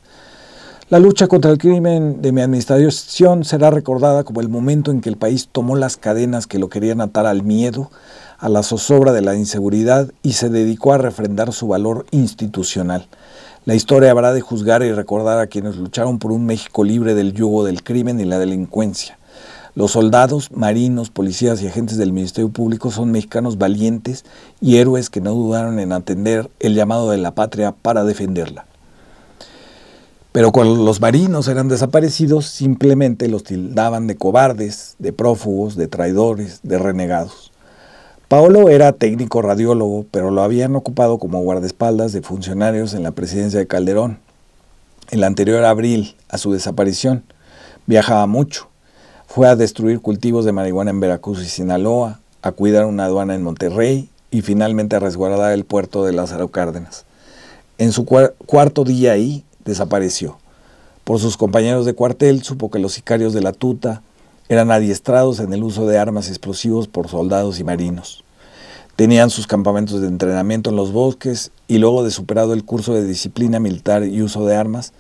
La lucha contra el crimen de mi administración será recordada como el momento en que el país tomó las cadenas que lo querían atar al miedo, a la zozobra de la inseguridad y se dedicó a refrendar su valor institucional. La historia habrá de juzgar y recordar a quienes lucharon por un México libre del yugo del crimen y la delincuencia. Los soldados, marinos, policías y agentes del Ministerio Público son mexicanos valientes y héroes que no dudaron en atender el llamado de la patria para defenderla. Pero cuando los marinos eran desaparecidos, simplemente los tildaban de cobardes, de prófugos, de traidores, de renegados. Paolo era técnico radiólogo, pero lo habían ocupado como guardaespaldas de funcionarios en la presidencia de Calderón. El anterior abril a su desaparición, viajaba mucho. Fue a destruir cultivos de marihuana en Veracruz y Sinaloa, a cuidar una aduana en Monterrey y finalmente a resguardar el puerto de Lázaro Cárdenas. En su cuarto día ahí, desapareció. Por sus compañeros de cuartel supo que los sicarios de la tuta eran adiestrados en el uso de armas explosivos por soldados y marinos. Tenían sus campamentos de entrenamiento en los bosques y luego de superado el curso de disciplina militar y uso de armas,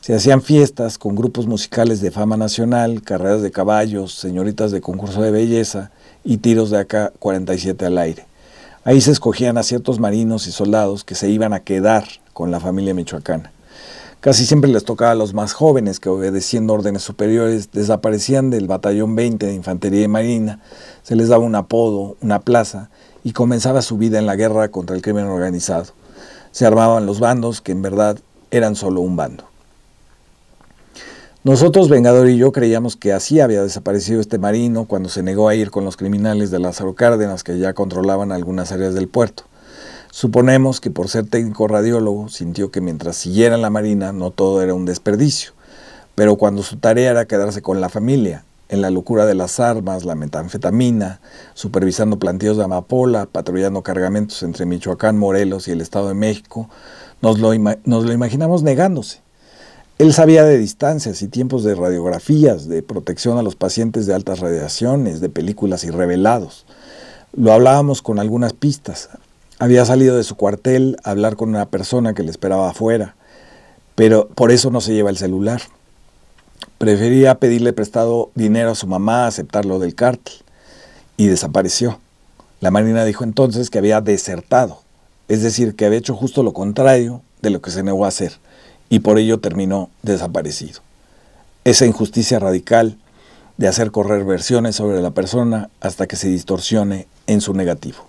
se hacían fiestas con grupos musicales de fama nacional, carreras de caballos, señoritas de concurso de belleza y tiros de AK-47 al aire. Ahí se escogían a ciertos marinos y soldados que se iban a quedar con la familia michoacana. Casi siempre les tocaba a los más jóvenes que obedeciendo órdenes superiores desaparecían del batallón 20 de Infantería y Marina, se les daba un apodo, una plaza, y comenzaba su vida en la guerra contra el crimen organizado. Se armaban los bandos que en verdad eran solo un bando. Nosotros, Vengador y yo, creíamos que así había desaparecido este marino cuando se negó a ir con los criminales de las Cárdenas que ya controlaban algunas áreas del puerto. Suponemos que por ser técnico radiólogo sintió que mientras siguiera en la Marina no todo era un desperdicio, pero cuando su tarea era quedarse con la familia, en la locura de las armas, la metanfetamina, supervisando plantíos de amapola, patrullando cargamentos entre Michoacán, Morelos y el Estado de México, nos lo, nos lo imaginamos negándose. Él sabía de distancias y tiempos de radiografías, de protección a los pacientes de altas radiaciones, de películas y revelados. Lo hablábamos con algunas pistas, había salido de su cuartel a hablar con una persona que le esperaba afuera, pero por eso no se lleva el celular. Prefería pedirle prestado dinero a su mamá a aceptarlo del cártel y desapareció. La Marina dijo entonces que había desertado, es decir, que había hecho justo lo contrario de lo que se negó a hacer y por ello terminó desaparecido. Esa injusticia radical de hacer correr versiones sobre la persona hasta que se distorsione en su negativo.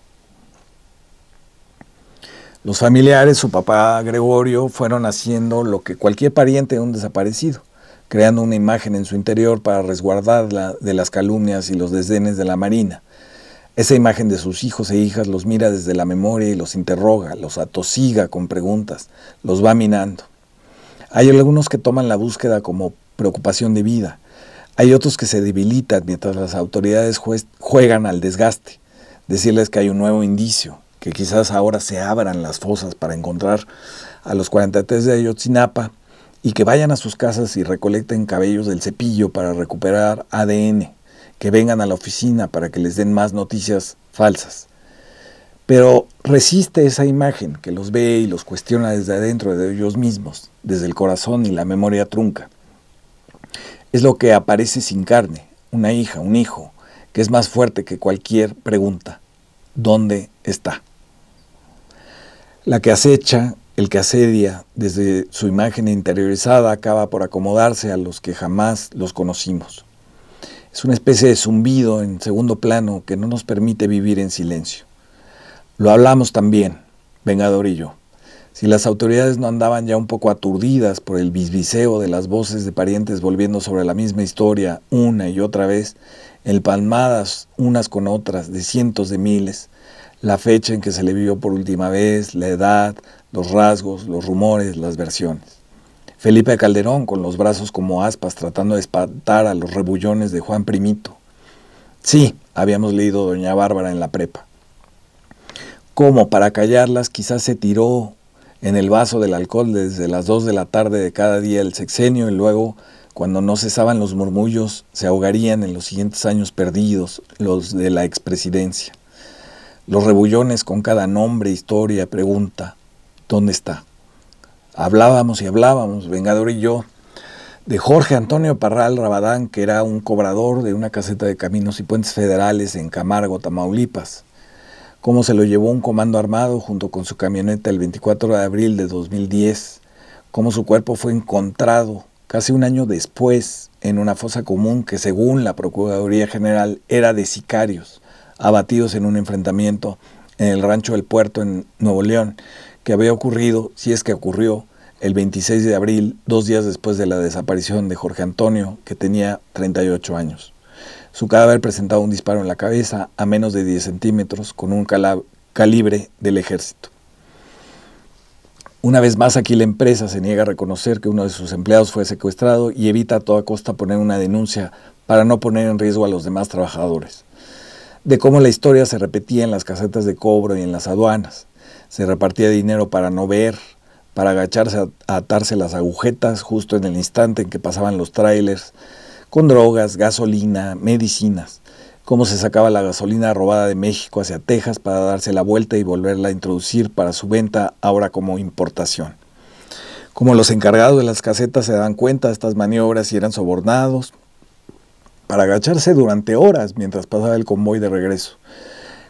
Los familiares, su papá Gregorio, fueron haciendo lo que cualquier pariente de un desaparecido, creando una imagen en su interior para resguardarla de las calumnias y los desdenes de la Marina. Esa imagen de sus hijos e hijas los mira desde la memoria y los interroga, los atosiga con preguntas, los va minando. Hay algunos que toman la búsqueda como preocupación de vida, hay otros que se debilitan mientras las autoridades juegan al desgaste, decirles que hay un nuevo indicio, que quizás ahora se abran las fosas para encontrar a los 43 de Ayotzinapa y que vayan a sus casas y recolecten cabellos del cepillo para recuperar ADN, que vengan a la oficina para que les den más noticias falsas. Pero resiste esa imagen que los ve y los cuestiona desde adentro de ellos mismos, desde el corazón y la memoria trunca. Es lo que aparece sin carne, una hija, un hijo, que es más fuerte que cualquier pregunta dónde está. La que acecha, el que asedia, desde su imagen interiorizada, acaba por acomodarse a los que jamás los conocimos. Es una especie de zumbido en segundo plano que no nos permite vivir en silencio. Lo hablamos también, vengadorillo. Si las autoridades no andaban ya un poco aturdidas por el bisbiseo de las voces de parientes volviendo sobre la misma historia una y otra vez, empalmadas unas con otras de cientos de miles, la fecha en que se le vio por última vez, la edad, los rasgos, los rumores, las versiones. Felipe Calderón con los brazos como aspas tratando de espantar a los rebullones de Juan Primito. Sí, habíamos leído Doña Bárbara en la prepa. Como para callarlas quizás se tiró en el vaso del alcohol desde las 2 de la tarde de cada día el sexenio y luego cuando no cesaban los murmullos, se ahogarían en los siguientes años perdidos, los de la expresidencia. Los rebullones con cada nombre, historia, pregunta, ¿dónde está? Hablábamos y hablábamos, Vengador y yo, de Jorge Antonio Parral Rabadán, que era un cobrador de una caseta de caminos y puentes federales en Camargo, Tamaulipas. Cómo se lo llevó un comando armado junto con su camioneta el 24 de abril de 2010. Cómo su cuerpo fue encontrado casi un año después, en una fosa común que según la Procuraduría General era de sicarios, abatidos en un enfrentamiento en el rancho del puerto en Nuevo León, que había ocurrido, si es que ocurrió, el 26 de abril, dos días después de la desaparición de Jorge Antonio, que tenía 38 años. Su cadáver presentaba un disparo en la cabeza a menos de 10 centímetros con un calibre del ejército. Una vez más aquí la empresa se niega a reconocer que uno de sus empleados fue secuestrado y evita a toda costa poner una denuncia para no poner en riesgo a los demás trabajadores. De cómo la historia se repetía en las casetas de cobro y en las aduanas. Se repartía dinero para no ver, para agacharse a atarse las agujetas justo en el instante en que pasaban los trailers, con drogas, gasolina, medicinas cómo se sacaba la gasolina robada de México hacia Texas para darse la vuelta y volverla a introducir para su venta ahora como importación. Como los encargados de las casetas se dan cuenta de estas maniobras y eran sobornados para agacharse durante horas mientras pasaba el convoy de regreso.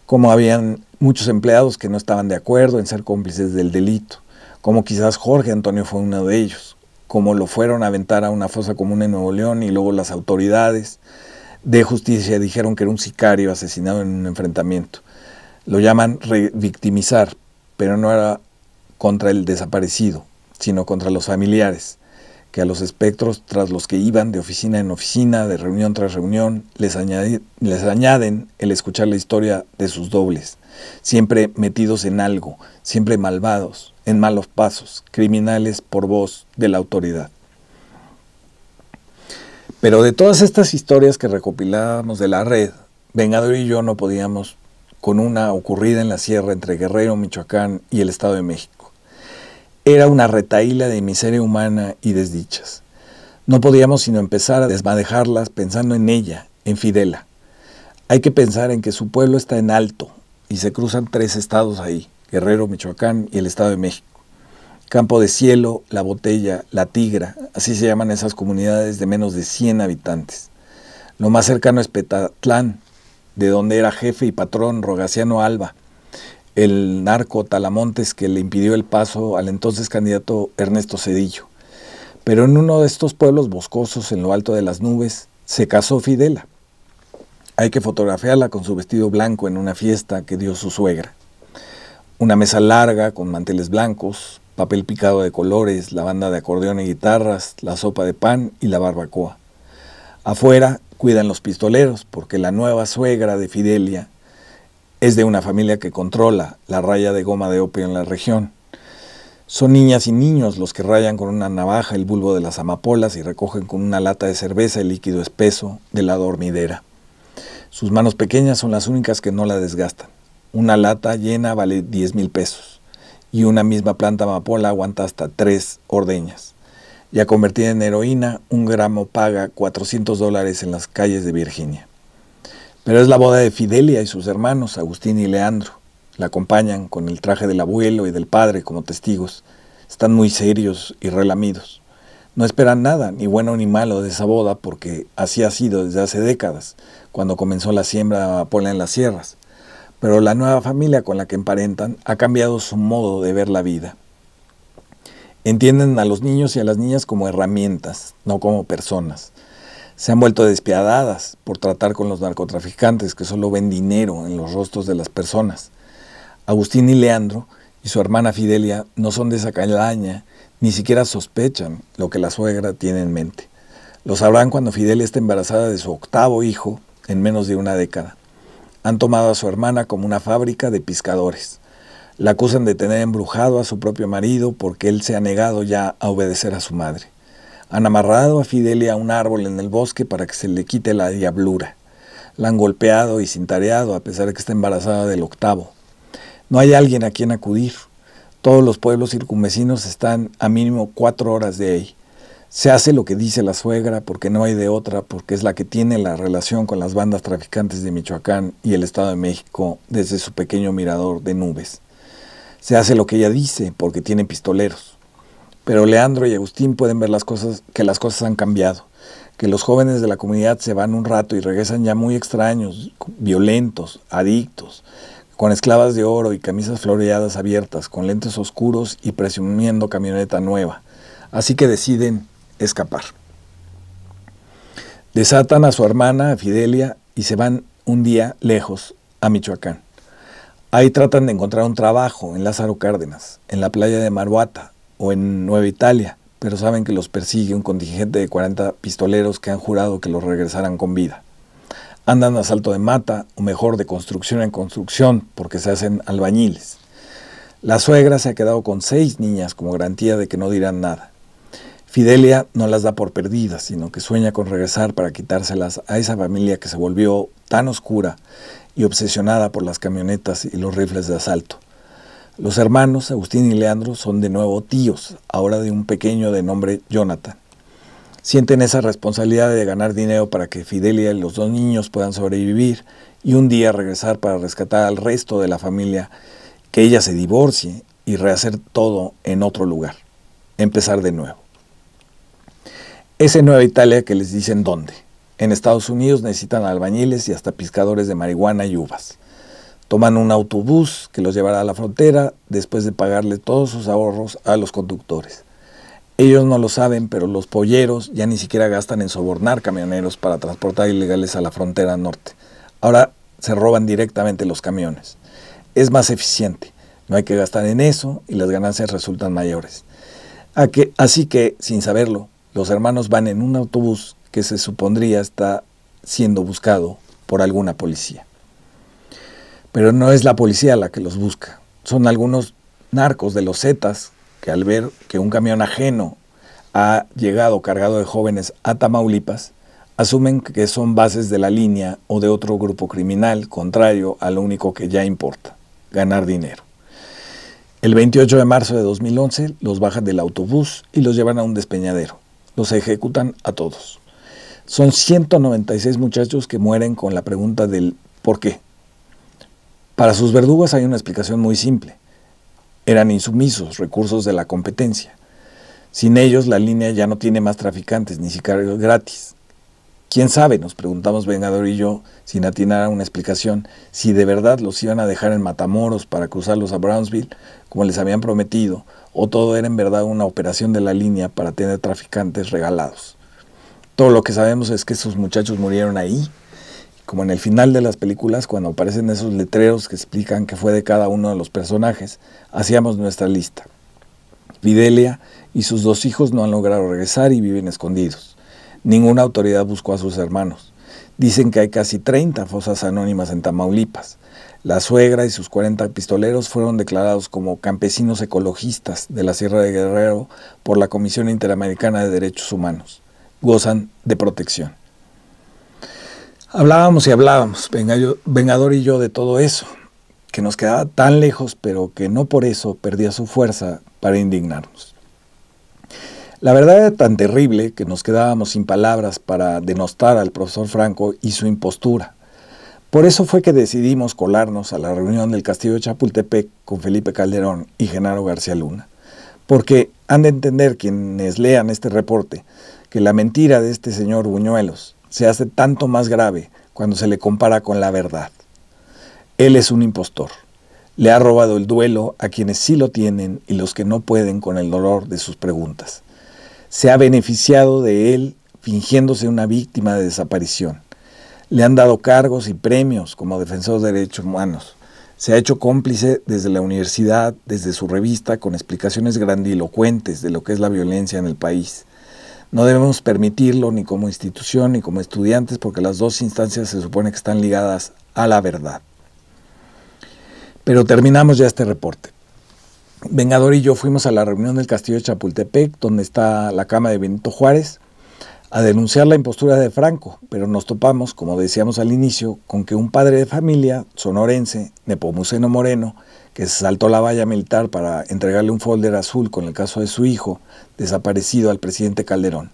Como habían muchos empleados que no estaban de acuerdo en ser cómplices del delito, como quizás Jorge Antonio fue uno de ellos, como lo fueron a aventar a una fosa común en Nuevo León y luego las autoridades, de justicia dijeron que era un sicario asesinado en un enfrentamiento. Lo llaman revictimizar, pero no era contra el desaparecido, sino contra los familiares, que a los espectros tras los que iban de oficina en oficina, de reunión tras reunión, les, les añaden el escuchar la historia de sus dobles, siempre metidos en algo, siempre malvados, en malos pasos, criminales por voz de la autoridad. Pero de todas estas historias que recopilábamos de la red, Vengador y yo no podíamos con una ocurrida en la sierra entre Guerrero, Michoacán y el Estado de México. Era una retaíla de miseria humana y desdichas. No podíamos sino empezar a desmadejarlas pensando en ella, en Fidela. Hay que pensar en que su pueblo está en alto y se cruzan tres estados ahí, Guerrero, Michoacán y el Estado de México. Campo de Cielo, La Botella, La Tigra, así se llaman esas comunidades de menos de 100 habitantes. Lo más cercano es Petatlán, de donde era jefe y patrón Rogaciano Alba, el narco Talamontes que le impidió el paso al entonces candidato Ernesto Cedillo. Pero en uno de estos pueblos boscosos en lo alto de las nubes se casó Fidela. Hay que fotografiarla con su vestido blanco en una fiesta que dio su suegra. Una mesa larga con manteles blancos, papel picado de colores, la banda de acordeón y guitarras, la sopa de pan y la barbacoa. Afuera cuidan los pistoleros, porque la nueva suegra de Fidelia es de una familia que controla la raya de goma de opio en la región. Son niñas y niños los que rayan con una navaja el bulbo de las amapolas y recogen con una lata de cerveza el líquido espeso de la dormidera. Sus manos pequeñas son las únicas que no la desgastan. Una lata llena vale 10 mil pesos y una misma planta amapola aguanta hasta tres ordeñas. Ya convertida en heroína, un gramo paga 400 dólares en las calles de Virginia. Pero es la boda de Fidelia y sus hermanos, Agustín y Leandro. La acompañan con el traje del abuelo y del padre como testigos. Están muy serios y relamidos. No esperan nada, ni bueno ni malo, de esa boda porque así ha sido desde hace décadas, cuando comenzó la siembra de amapola en las sierras pero la nueva familia con la que emparentan ha cambiado su modo de ver la vida. Entienden a los niños y a las niñas como herramientas, no como personas. Se han vuelto despiadadas por tratar con los narcotraficantes que solo ven dinero en los rostros de las personas. Agustín y Leandro y su hermana Fidelia no son de esa calaña, ni siquiera sospechan lo que la suegra tiene en mente. Lo sabrán cuando Fidelia esté embarazada de su octavo hijo en menos de una década. Han tomado a su hermana como una fábrica de pescadores. La acusan de tener embrujado a su propio marido porque él se ha negado ya a obedecer a su madre. Han amarrado a Fidelia a un árbol en el bosque para que se le quite la diablura. La han golpeado y cintareado a pesar de que está embarazada del octavo. No hay alguien a quien acudir. Todos los pueblos circunvecinos están a mínimo cuatro horas de ahí se hace lo que dice la suegra porque no hay de otra, porque es la que tiene la relación con las bandas traficantes de Michoacán y el Estado de México desde su pequeño mirador de nubes. Se hace lo que ella dice porque tiene pistoleros. Pero Leandro y Agustín pueden ver las cosas, que las cosas han cambiado, que los jóvenes de la comunidad se van un rato y regresan ya muy extraños, violentos, adictos, con esclavas de oro y camisas floreadas abiertas, con lentes oscuros y presumiendo camioneta nueva. Así que deciden escapar. Desatan a su hermana, Fidelia, y se van un día lejos, a Michoacán. Ahí tratan de encontrar un trabajo en Lázaro Cárdenas, en la playa de Maruata o en Nueva Italia, pero saben que los persigue un contingente de 40 pistoleros que han jurado que los regresarán con vida. Andan a salto de mata, o mejor de construcción en construcción, porque se hacen albañiles. La suegra se ha quedado con seis niñas como garantía de que no dirán nada. Fidelia no las da por perdidas, sino que sueña con regresar para quitárselas a esa familia que se volvió tan oscura y obsesionada por las camionetas y los rifles de asalto. Los hermanos Agustín y Leandro son de nuevo tíos, ahora de un pequeño de nombre Jonathan. Sienten esa responsabilidad de ganar dinero para que Fidelia y los dos niños puedan sobrevivir y un día regresar para rescatar al resto de la familia, que ella se divorcie y rehacer todo en otro lugar, empezar de nuevo en Nueva Italia que les dicen dónde. En Estados Unidos necesitan albañiles y hasta pescadores de marihuana y uvas. Toman un autobús que los llevará a la frontera después de pagarle todos sus ahorros a los conductores. Ellos no lo saben, pero los polleros ya ni siquiera gastan en sobornar camioneros para transportar ilegales a la frontera norte. Ahora se roban directamente los camiones. Es más eficiente, no hay que gastar en eso y las ganancias resultan mayores. así que, sin saberlo, los hermanos van en un autobús que se supondría está siendo buscado por alguna policía. Pero no es la policía la que los busca, son algunos narcos de los Zetas que al ver que un camión ajeno ha llegado cargado de jóvenes a Tamaulipas, asumen que son bases de la línea o de otro grupo criminal, contrario a lo único que ya importa, ganar dinero. El 28 de marzo de 2011 los bajan del autobús y los llevan a un despeñadero los ejecutan a todos. Son 196 muchachos que mueren con la pregunta del ¿por qué? Para sus verdugos hay una explicación muy simple. Eran insumisos, recursos de la competencia. Sin ellos la línea ya no tiene más traficantes ni sicarios gratis. ¿Quién sabe? Nos preguntamos Vengador y yo, sin atinar a una explicación, si de verdad los iban a dejar en Matamoros para cruzarlos a Brownsville, como les habían prometido, o todo era en verdad una operación de la línea para tener traficantes regalados. Todo lo que sabemos es que sus muchachos murieron ahí, como en el final de las películas, cuando aparecen esos letreros que explican que fue de cada uno de los personajes, hacíamos nuestra lista. Fidelia y sus dos hijos no han logrado regresar y viven escondidos. Ninguna autoridad buscó a sus hermanos. Dicen que hay casi 30 fosas anónimas en Tamaulipas. La suegra y sus 40 pistoleros fueron declarados como campesinos ecologistas de la Sierra de Guerrero por la Comisión Interamericana de Derechos Humanos. Gozan de protección. Hablábamos y hablábamos, Vengador y yo, de todo eso, que nos quedaba tan lejos, pero que no por eso perdía su fuerza para indignarnos. La verdad era tan terrible que nos quedábamos sin palabras para denostar al profesor Franco y su impostura, por eso fue que decidimos colarnos a la reunión del Castillo de Chapultepec con Felipe Calderón y Genaro García Luna, porque han de entender quienes lean este reporte que la mentira de este señor Buñuelos se hace tanto más grave cuando se le compara con la verdad. Él es un impostor. Le ha robado el duelo a quienes sí lo tienen y los que no pueden con el dolor de sus preguntas. Se ha beneficiado de él fingiéndose una víctima de desaparición. Le han dado cargos y premios como defensor de derechos humanos. Se ha hecho cómplice desde la universidad, desde su revista, con explicaciones grandilocuentes de lo que es la violencia en el país. No debemos permitirlo ni como institución ni como estudiantes porque las dos instancias se supone que están ligadas a la verdad. Pero terminamos ya este reporte. Vengador y yo fuimos a la reunión del Castillo de Chapultepec, donde está la cama de Benito Juárez, a denunciar la impostura de Franco, pero nos topamos, como decíamos al inicio, con que un padre de familia, sonorense, Nepomuceno Moreno, que se saltó la valla militar para entregarle un folder azul con el caso de su hijo, desaparecido al presidente Calderón.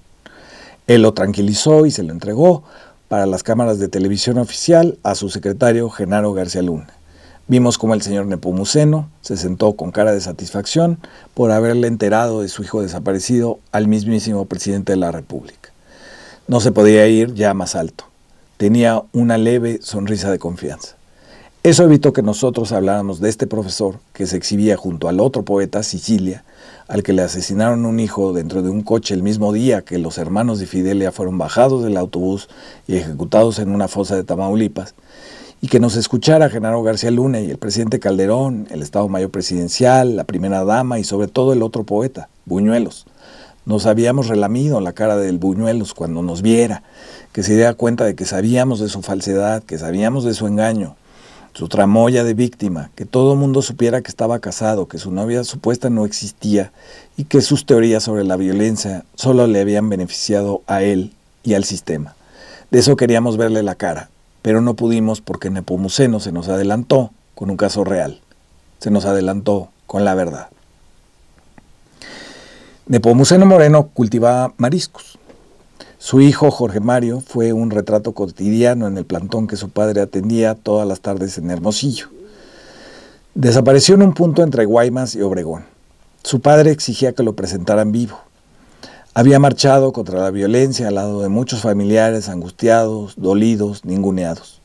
Él lo tranquilizó y se lo entregó para las cámaras de televisión oficial a su secretario Genaro García Luna. Vimos cómo el señor Nepomuceno se sentó con cara de satisfacción por haberle enterado de su hijo desaparecido al mismísimo presidente de la República. No se podía ir ya más alto. Tenía una leve sonrisa de confianza. Eso evitó que nosotros habláramos de este profesor que se exhibía junto al otro poeta, Sicilia, al que le asesinaron un hijo dentro de un coche el mismo día que los hermanos de Fidelia fueron bajados del autobús y ejecutados en una fosa de Tamaulipas, y que nos escuchara Genaro García Luna y el presidente Calderón, el Estado Mayor Presidencial, la primera dama y sobre todo el otro poeta, Buñuelos. Nos habíamos relamido la cara del Buñuelos cuando nos viera, que se diera cuenta de que sabíamos de su falsedad, que sabíamos de su engaño, su tramoya de víctima, que todo el mundo supiera que estaba casado, que su novia supuesta no existía y que sus teorías sobre la violencia solo le habían beneficiado a él y al sistema. De eso queríamos verle la cara, pero no pudimos porque Nepomuceno se nos adelantó con un caso real, se nos adelantó con la verdad. Nepomuceno Moreno cultivaba mariscos. Su hijo Jorge Mario fue un retrato cotidiano en el plantón que su padre atendía todas las tardes en Hermosillo. Desapareció en un punto entre Guaymas y Obregón. Su padre exigía que lo presentaran vivo. Había marchado contra la violencia al lado de muchos familiares angustiados, dolidos, ninguneados.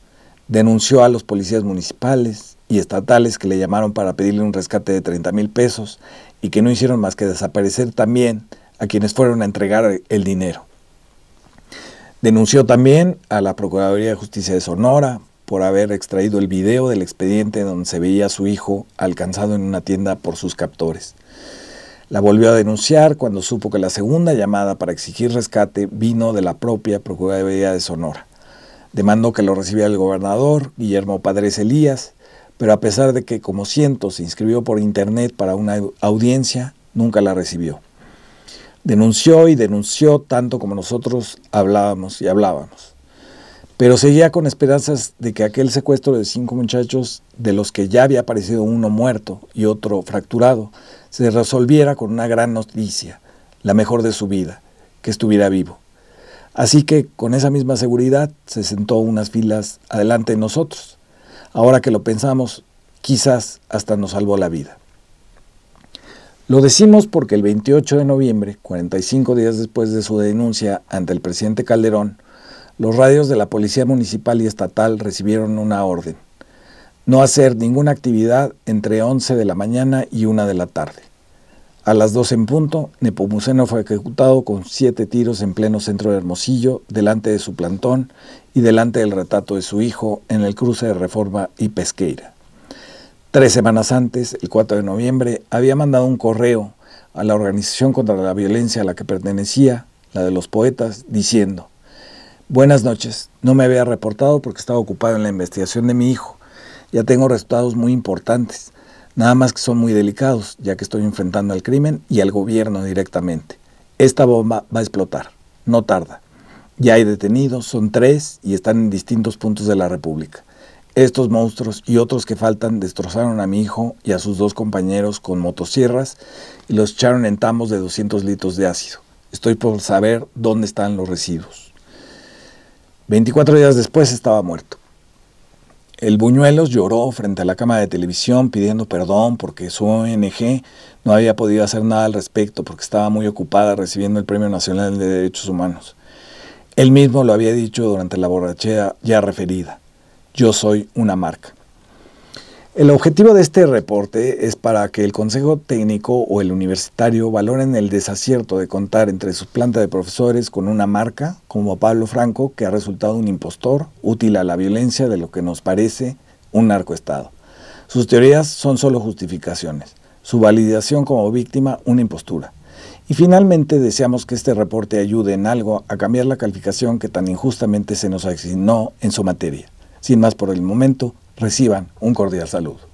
Denunció a los policías municipales y estatales que le llamaron para pedirle un rescate de 30 mil pesos y que no hicieron más que desaparecer también a quienes fueron a entregar el dinero. Denunció también a la Procuraduría de Justicia de Sonora por haber extraído el video del expediente donde se veía a su hijo alcanzado en una tienda por sus captores. La volvió a denunciar cuando supo que la segunda llamada para exigir rescate vino de la propia Procuraduría de Sonora. Demandó que lo recibiera el gobernador Guillermo Padres Elías, pero a pesar de que como ciento se inscribió por internet para una audiencia, nunca la recibió. Denunció y denunció tanto como nosotros hablábamos y hablábamos. Pero seguía con esperanzas de que aquel secuestro de cinco muchachos, de los que ya había aparecido uno muerto y otro fracturado, se resolviera con una gran noticia, la mejor de su vida, que estuviera vivo. Así que con esa misma seguridad se sentó unas filas adelante de nosotros ahora que lo pensamos, quizás hasta nos salvó la vida. Lo decimos porque el 28 de noviembre, 45 días después de su denuncia ante el presidente Calderón, los radios de la Policía Municipal y Estatal recibieron una orden. No hacer ninguna actividad entre 11 de la mañana y 1 de la tarde. A las 12 en punto, Nepomuceno fue ejecutado con siete tiros en pleno centro de Hermosillo, delante de su plantón y delante del retrato de su hijo en el cruce de Reforma y Pesqueira. Tres semanas antes, el 4 de noviembre, había mandado un correo a la organización contra la violencia a la que pertenecía, la de los poetas, diciendo, Buenas noches, no me había reportado porque estaba ocupado en la investigación de mi hijo. Ya tengo resultados muy importantes. Nada más que son muy delicados, ya que estoy enfrentando al crimen y al gobierno directamente. Esta bomba va a explotar, no tarda. Ya hay detenidos, son tres y están en distintos puntos de la República. Estos monstruos y otros que faltan destrozaron a mi hijo y a sus dos compañeros con motosierras y los echaron en tambos de 200 litros de ácido. Estoy por saber dónde están los residuos. 24 días después estaba muerto. El Buñuelos lloró frente a la cámara de televisión pidiendo perdón porque su ONG no había podido hacer nada al respecto porque estaba muy ocupada recibiendo el Premio Nacional de Derechos Humanos. Él mismo lo había dicho durante la borrachera ya referida. Yo soy una marca. El objetivo de este reporte es para que el Consejo Técnico o el universitario valoren el desacierto de contar entre sus plantas de profesores con una marca como Pablo Franco, que ha resultado un impostor útil a la violencia de lo que nos parece un narcoestado. Sus teorías son solo justificaciones, su validación como víctima una impostura. Y finalmente deseamos que este reporte ayude en algo a cambiar la calificación que tan injustamente se nos asignó en su materia. Sin más por el momento, Reciban un cordial saludo.